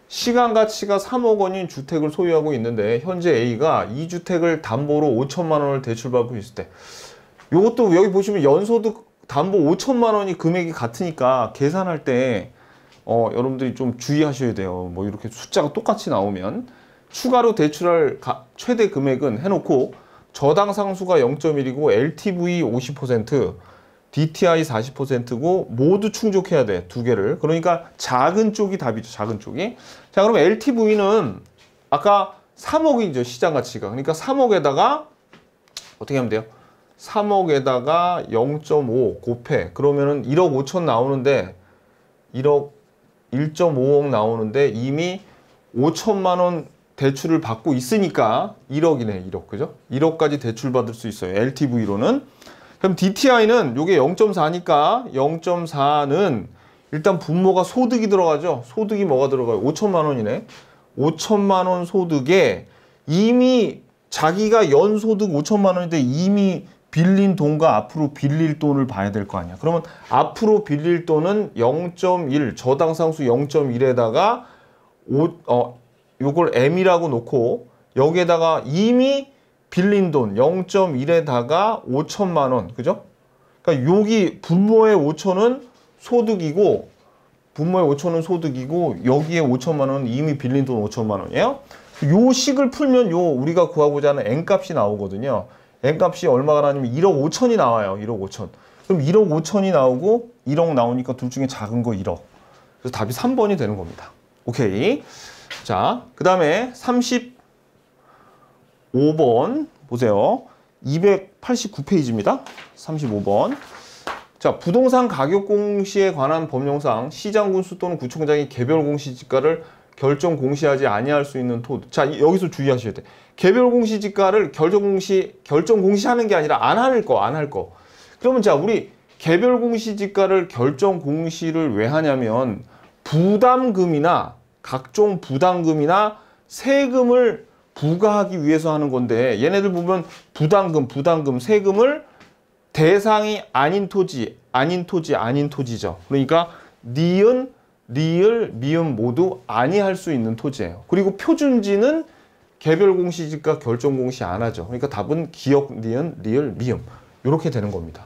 시간 가치가 3억 원인 주택을 소유하고 있는데 현재 A가 이 주택을 담보로 5천만 원을 대출받고 있을 때요것도 여기 보시면 연소득 담보 5천만 원이 금액이 같으니까 계산할 때 어, 여러분들이 좀 주의하셔야 돼요. 뭐 이렇게 숫자가 똑같이 나오면 추가로 대출할 가, 최대 금액은 해놓고 저당 상수가 0.1이고 LTV 50%, DTI 40%고 모두 충족해야 돼, 두 개를. 그러니까 작은 쪽이 답이죠, 작은 쪽이. 자, 그럼 LTV는 아까 3억이죠, 시장 가치가. 그러니까 3억에다가 어떻게 하면 돼요? 3억에다가 0.5 곱해. 그러면은 1억 5천 나오는데 1억 1.5억 나오는데 이미 5천만 원 대출을 받고 있으니까 1억이네 1억 그죠? 1억까지 대출 받을 수 있어요 LTV로는 그럼 DTI는 요게 0.4니까 0.4는 일단 분모가 소득이 들어가죠 소득이 뭐가 들어가요 5천만 원이네 5천만 원 소득에 이미 자기가 연소득 5천만 원인데 이미 빌린 돈과 앞으로 빌릴 돈을 봐야 될 거 아니야 그러면 앞으로 빌릴 돈은 0.1 저당상수 0.1에다가 5, 어, 요걸 M이라고 놓고 여기에다가 이미 빌린 돈 0.1에다가 5천만 원 그죠? 그러니까 여기 분모의 5천은 소득이고 분모의 5천은 소득이고 여기에 5천만 원은 이미 빌린 돈 5천만 원이에요. 요 식을 풀면 요 우리가 구하고자 하는 n값이 나오거든요. n값이 얼마가 나냐면 1억 5천이 나와요. 1억 5천. 그럼 1억 5천이 나오고 1억 나오니까 둘 중에 작은 거 1억. 그래서 답이 3번이 되는 겁니다. 오케이. 자, 그 다음에 35번 보세요. 289페이지입니다. 35번. 자, 부동산 가격 공시에 관한 법령상 시장 군수 또는 구청장이 개별 공시지가를 결정 공시하지 아니할 수 있는 토. 자, 여기서 주의하셔야 돼. 개별 공시지가를 결정 공시 결정 공시하는 게 아니라 안 할 거, 안 할 거. 그러면 자, 우리 개별 공시지가를 결정 공시를 왜 하냐면 부담금이나 각종 부담금이나 세금을 부과하기 위해서 하는 건데 얘네들 보면 부담금, 부담금, 세금을 대상이 아닌 토지, 아닌 토지, 아닌 토지죠. 그러니까 니은, 리을 미음 모두 아니할 수 있는 토지예요. 그리고 표준지는 개별 공시지가 결정 공시 안 하죠. 그러니까 답은 기억, 니은, 리을, 미음 이렇게 되는 겁니다.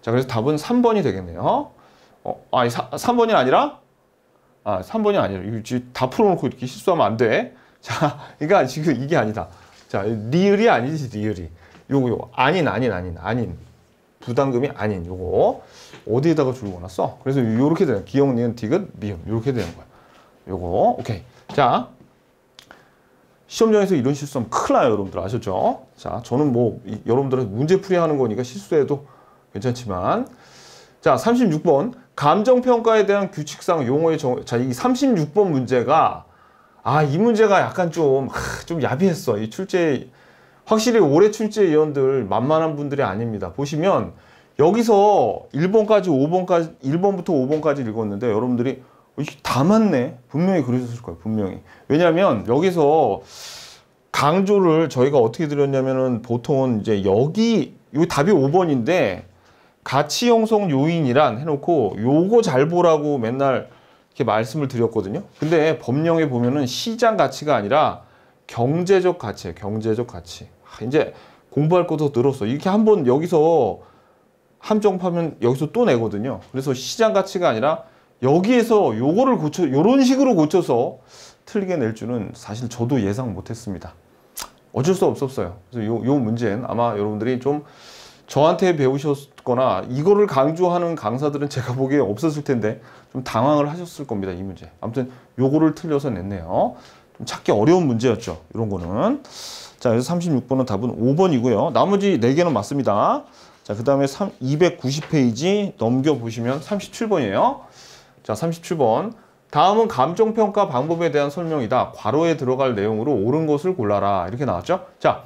자 그래서 답은 3번이 되겠네요. 어, 아니 사, 3번이 아니라 아, 3번이 아니라 이거 다 풀어놓고 이렇게 실수하면 안 돼. 자, 그러니까 지금 이게 아니다. 자, 리을이 아니지, 리을이. 요거, 요거. 아닌, 아닌, 아닌, 아닌. 부담금이 아닌 요거. 어디에다가 줄고 놨어? 그래서 요렇게 되는 기억, 니은, 디귿, 미음. 요렇게 되는 거야. 요거. 오케이. 자. 시험장에서 이런 실수하면 큰일 나요, 여러분들. 아셨죠? 자, 저는 뭐, 여러분들은 문제풀이 하는 거니까 실수해도 괜찮지만. 자, 36번. 감정평가에 대한 규칙상 용어의 정... 자, 이 36번 문제가 아, 이 문제가 약간 좀, 하, 좀 야비했어. 이 출제, 확실히 올해 출제 위원들 만만한 분들이 아닙니다. 보시면 여기서 1번까지 5번까지, 1번부터 5번까지 읽었는데 여러분들이 어, 다 맞네? 분명히 그러셨을 거예요. 분명히. 왜냐면 하 여기서 강조를 저희가 어떻게 드렸냐면은 보통은 이제 여기, 이 답이 5번인데 가치 형성 요인이란 해놓고 요거 잘 보라고 맨날 이렇게 말씀을 드렸거든요. 근데 법령에 보면은 시장 가치가 아니라 경제적 가치예요. 경제적 가치. 아, 이제 공부할 것도 늘었어. 이렇게 한번 여기서 함정 파면 여기서 또 내거든요. 그래서 시장 가치가 아니라 여기에서 요거를 고쳐 요런 식으로 고쳐서 틀리게 낼 줄은 사실 저도 예상 못했습니다. 어쩔 수 없었어요. 그래서 요, 요 문제는 아마 여러분들이 좀 저한테 배우셨거나 이거를 강조하는 강사들은 제가 보기에 없었을 텐데 좀 당황을 하셨을 겁니다. 이 문제. 아무튼 요거를 틀려서 냈네요. 좀 찾기 어려운 문제였죠. 이런 거는. 자, 그래서 36번은 답은 5번이고요. 나머지 4개는 맞습니다. 자, 그 다음에 290페이지 넘겨보시면 37번이에요. 자, 37번. 다음은 감정평가 방법에 대한 설명이다. 괄호에 들어갈 내용으로 옳은 것을 골라라. 이렇게 나왔죠? 자,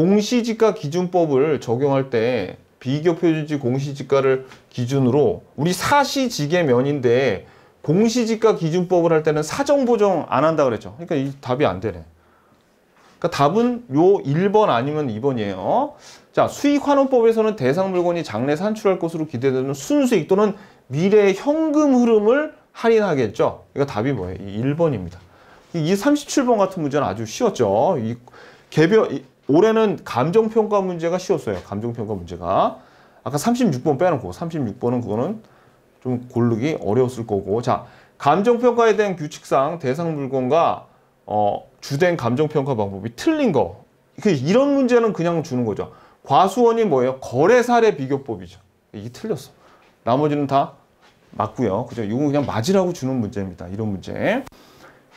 공시지가 기준법을 적용할 때 비교 표준지 공시지가를 기준으로 우리 사시지계면인데 공시지가 기준법을 할 때는 사정 보정 안 한다 그랬죠. 그러니까 이 답이 안 되네. 그러니까 답은 요 1번 아니면 2번이에요. 자, 수익 환원법에서는 대상 물건이 장래 산출할 것으로 기대되는 순수익 또는 미래 의 현금 흐름을 할인하겠죠. 이거 답이 뭐예요? 이 1번입니다. 이 37번 같은 문제는 아주 쉬웠죠. 이 개별 이, 올해는 감정평가 문제가 쉬웠어요. 감정평가 문제가. 아까 36번 빼놓고 36번은 그거는 좀 고르기 어려웠을 거고 자 감정평가에 대한 규칙상 대상 물건과 어, 주된 감정평가 방법이 틀린 거 그, 이런 문제는 그냥 주는 거죠 과수원이 뭐예요? 거래 사례 비교법이죠 이게 틀렸어 나머지는 다 맞고요 그죠? 이건 그냥 맞으라고 주는 문제입니다 이런 문제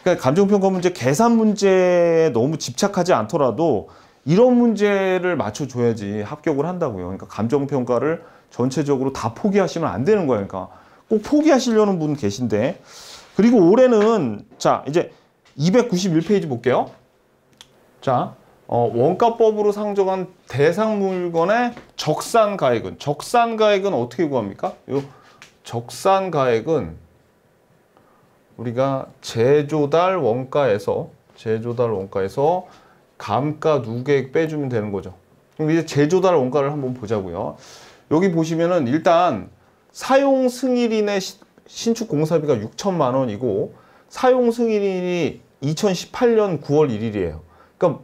그러니까 감정평가 문제 계산 문제에 너무 집착하지 않더라도 이런 문제를 맞춰줘야지 합격을 한다고요. 그러니까 감정평가를 전체적으로 다 포기하시면 안 되는 거예요. 그러니까 꼭 포기하시려는 분 계신데 그리고 올해는 자 이제 291페이지 볼게요. 자 어, 원가법으로 상정한 대상 물건의 적산 가액은 적산 가액은 어떻게 구합니까? 요 적산 가액은 우리가 제조달 원가에서 제조달 원가에서 감가 누계액 빼주면 되는 거죠. 그럼 이제 재조달 원가를 한번 보자고요. 여기 보시면은 일단 사용 승일인의 신축 공사비가 6천만 원이고 사용 승일이 2018년 9월 1일이에요. 그러니까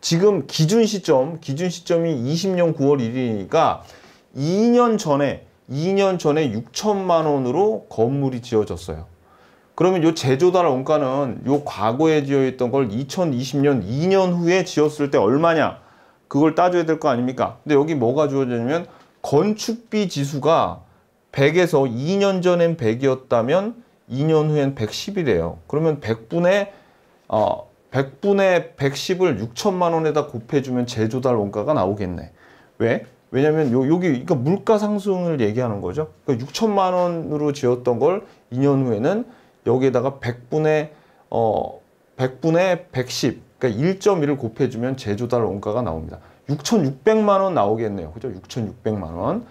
지금 기준 시점, 기준 시점이 20년 9월 1일이니까 2년 전에 2년 전에 6천만 원으로 건물이 지어졌어요. 그러면 요 제조달 원가는 요 과거에 지어있던 걸 2020년 2년 후에 지었을 때 얼마냐 그걸 따져야 될 거 아닙니까 근데 여기 뭐가 주어지냐면 건축비 지수가 100에서 2년 전엔 100이었다면 2년 후엔 110이래요 그러면 100분의 어, 100분의 110을 6천만 원에다 곱해주면 제조달 원가가 나오겠네 왜? 왜냐면 요, 여기 그러니까 물가 상승을 얘기하는 거죠. 그러니까 6천만 원으로 지었던 걸 2년 후에는 여기에다가 100분의 어 100분의 110 그러니까 1.1을 곱해주면 제조달 원가가 나옵니다. 6,600만 원 나오겠네요. 그죠? 6,600만 원.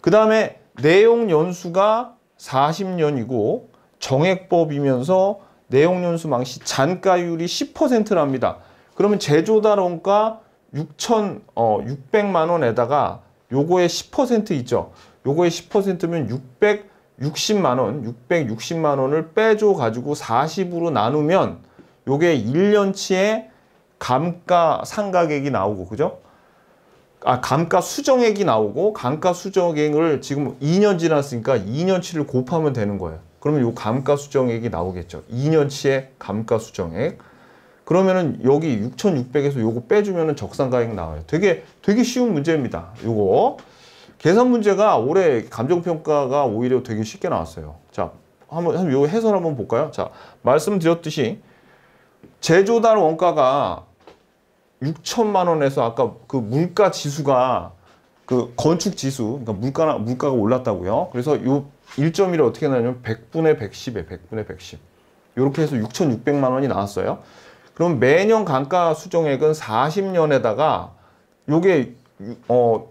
그 다음에 내용 연수가 40년이고 정액법이면서 내용 연수 망시 잔가율이 10%랍니다. 그러면 제조달 원가 6,600만 어, 원에다가 요거의 10% 있죠. 요거의 10%면 600 60만 원, 660만 원을 빼줘 가지고 40으로 나누면 요게 1년치의 감가 상각액이 나오고 그죠? 아 감가 수정액이 나오고 감가 수정액을 지금 2년 지났으니까 2년치를 곱하면 되는 거예요. 그러면 요 감가 수정액이 나오겠죠. 2년치의 감가 수정액. 그러면은 여기 6,600에서 요거 빼주면은 적상가액 나와요. 되게 되게 쉬운 문제입니다. 요거. 계산 문제가 올해 감정평가가 오히려 되게 쉽게 나왔어요. 자, 한번 요 해설 한번 볼까요? 자, 말씀드렸듯이 제조단 원가가 6천만 원에서 아까 그 물가 지수가 그 건축 지수, 그러니까 물가나 물가가 올랐다고요. 그래서 요 1.1이 어떻게 나냐면 100분의 110에 100분의 110. 요렇게 해서 6,600만 원이 나왔어요. 그럼 매년 감가 수정액은 40년에다가 요게 어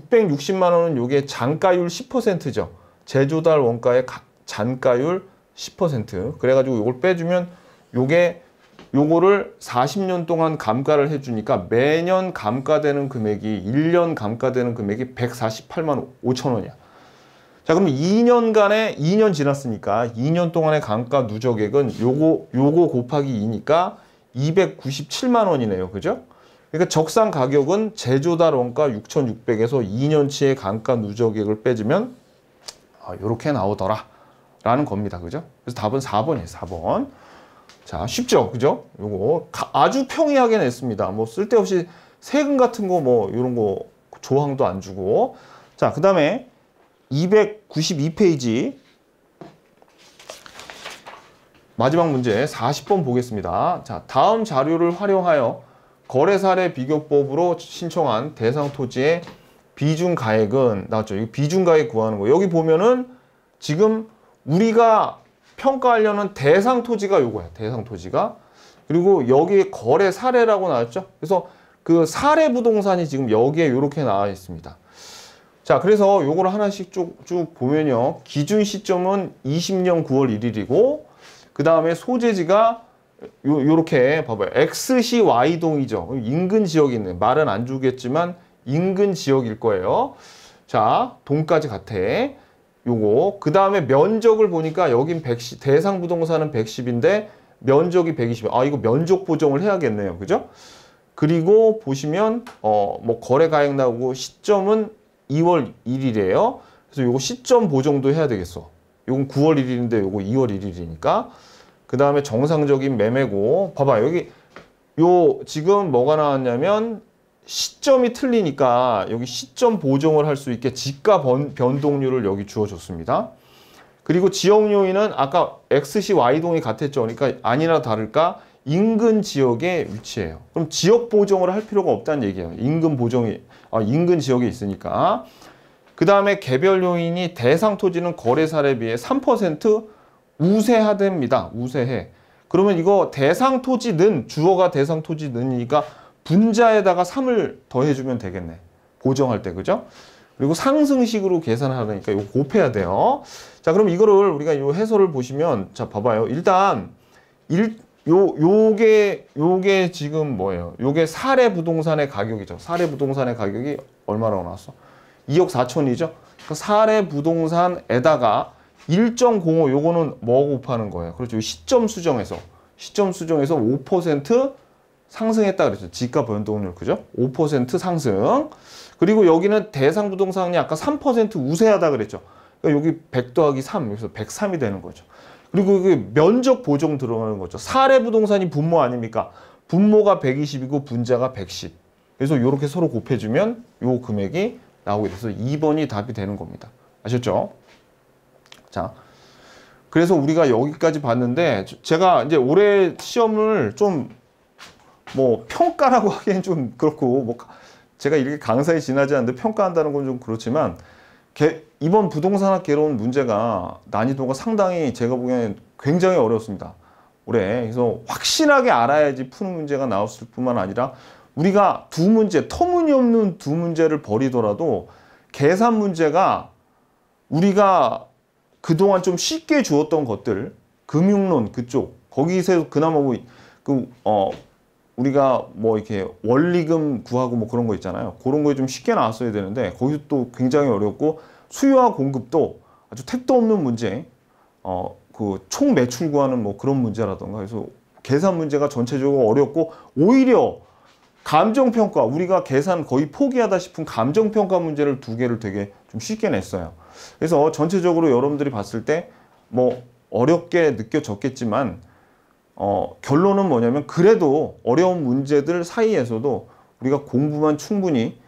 660만 원은 요게 잔가율 10%죠. 제조달 원가의 잔가율 10% 그래가지고 요걸 빼주면 요게 요거를 40년 동안 감가를 해주니까 매년 감가되는 금액이 1년 감가되는 금액이 148만 5천 원이야. 자 그럼 2년간에 2년 지났으니까 2년 동안의 감가 누적액은 요거 요거 곱하기 2니까 297만 원이네요. 그죠? 그러니까 적상 가격은 제조달 원가 6,600에서 2년치의 감가 누적액을 빼주면 이렇게 아, 나오더라 라는 겁니다. 그죠? 그래서 답은 4번이에요. 4번. 자, 쉽죠? 그죠? 요거 아주 평이하게 냈습니다. 뭐 쓸데없이 세금 같은 거 뭐 이런 거 조항도 안 주고 자, 그 다음에 292페이지 마지막 문제 40번 보겠습니다. 자, 다음 자료를 활용하여 거래사례 비교법으로 신청한 대상 토지의 비중 가액은 나왔죠. 이 비중 가액 구하는 거. 여기 보면은 지금 우리가 평가하려는 대상 토지가 요거야. 대상 토지가. 그리고 여기에 거래 사례라고 나왔죠. 그래서 그 사례 부동산이 지금 여기에 이렇게 나와 있습니다. 자, 그래서 요거를 하나씩 쭉, 쭉 보면요. 기준 시점은 20년 9월 1일이고, 그 다음에 소재지가 요, 요렇게 봐봐요. XCY동이죠. 인근 지역이 있는 말은 안 주겠지만 인근 지역일 거예요. 자, 동까지 같아. 요거. 그 다음에 면적을 보니까 여긴 110, 대상 부동산은 110인데 면적이 120. 아, 이거 면적 보정을 해야겠네요. 그죠? 그리고 보시면, 어, 뭐 거래 가액 나오고 시점은 2월 1일이에요. 그래서 요거 시점 보정도 해야 되겠어. 요건 9월 1일인데 요거 2월 1일이니까. 그 다음에 정상적인 매매고 봐봐 여기 요 지금 뭐가 나왔냐면 시점이 틀리니까 여기 시점 보정을 할 수 있게 지가 변동률을 여기 주어줬습니다. 그리고 지역 요인은 아까 XC, Y동이 같았죠. 그러니까 아니나 다를까 인근 지역에 위치해요. 그럼 지역 보정을 할 필요가 없다는 얘기예요. 인근 보정이 아, 인근 지역에 있으니까. 그 다음에 개별 요인이 대상 토지는 거래사례 비해 3% 우세하됩니다. 우세해. 그러면 이거 대상 토지는 주어가 대상 토지는이니까 분자에다가 3을 더해주면 되겠네. 고정할 때 그죠? 그리고 상승식으로 계산하려니까 이거 곱해야 돼요. 자 그럼 이거를 우리가 요 해설을 보시면 자 봐봐요. 일단 일, 요, 요게, 요게 지금 뭐예요? 요게 사례 부동산의 가격이죠. 사례 부동산의 가격이 얼마나 나왔어? 2억 4천이죠? 그 사례 부동산에다가 1.05 요거는 뭐 곱하는 거예요? 그렇죠. 시점 수정에서 시점 수정에서 5% 상승했다 그랬죠. 지가 변동률 그죠? 5% 상승. 그리고 여기는 대상 부동산이 아까 3% 우세하다 그랬죠. 그러니까 여기 100 더하기 3 여기서 103이 되는 거죠. 그리고 이게 그 면적 보정 들어가는 거죠. 사례 부동산이 분모 아닙니까? 분모가 120이고 분자가 110. 그래서 이렇게 서로 곱해주면 요 금액이 나오게 돼서 2번이 답이 되는 겁니다. 아셨죠? 자, 그래서 우리가 여기까지 봤는데 제가 이제 올해 시험을 좀 뭐 평가라고 하기엔 좀 그렇고 뭐 제가 이렇게 강사에 지나지 않는데 평가한다는 건 좀 그렇지만 개, 이번 부동산학 개론 문제가 난이도가 상당히 제가 보기에는 굉장히 어렵습니다. 올해 그래서 확실하게 알아야지 푸는 문제가 나왔을 뿐만 아니라 우리가 두 문제 터무니없는 두 문제를 버리더라도 계산 문제가 우리가 그동안 좀 쉽게 주었던 것들 금융론 그쪽 거기서 그나마 뭐 그 어 우리가 뭐 이렇게 원리금 구하고 뭐 그런 거 있잖아요 그런 거에 좀 쉽게 나왔어야 되는데 거기서 또 굉장히 어렵고 수요와 공급도 아주 택도 없는 문제 어 그 총 매출 구하는 뭐 그런 문제라던가 그래서 계산 문제가 전체적으로 어렵고 오히려 감정평가 우리가 계산 거의 포기하다 싶은 감정평가 문제를 두 개를 되게 좀 쉽게 냈어요 그래서 전체적으로 여러분들이 봤을 때 뭐 어렵게 느껴졌겠지만 어, 결론은 뭐냐면 그래도 어려운 문제들 사이에서도 우리가 공부만 충분히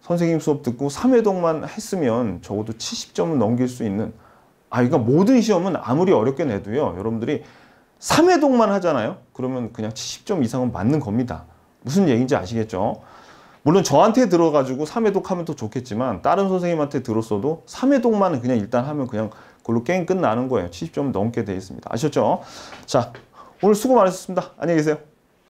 선생님 수업 듣고 3회동만 했으면 적어도 70점은 넘길 수 있는 아 그러니까 모든 시험은 아무리 어렵게 내도요 여러분들이 3회동만 하잖아요 그러면 그냥 70점 이상은 맞는 겁니다 무슨 얘기인지 아시겠죠 물론 저한테 들어가지고 3회독 하면 더 좋겠지만 다른 선생님한테 들었어도 3회독만 은 그냥 일단 하면 그냥 그걸로 게임 끝나는 거예요. 70점 넘게 돼 있습니다. 아셨죠? 자, 오늘 수고 많으셨습니다. 안녕히 계세요.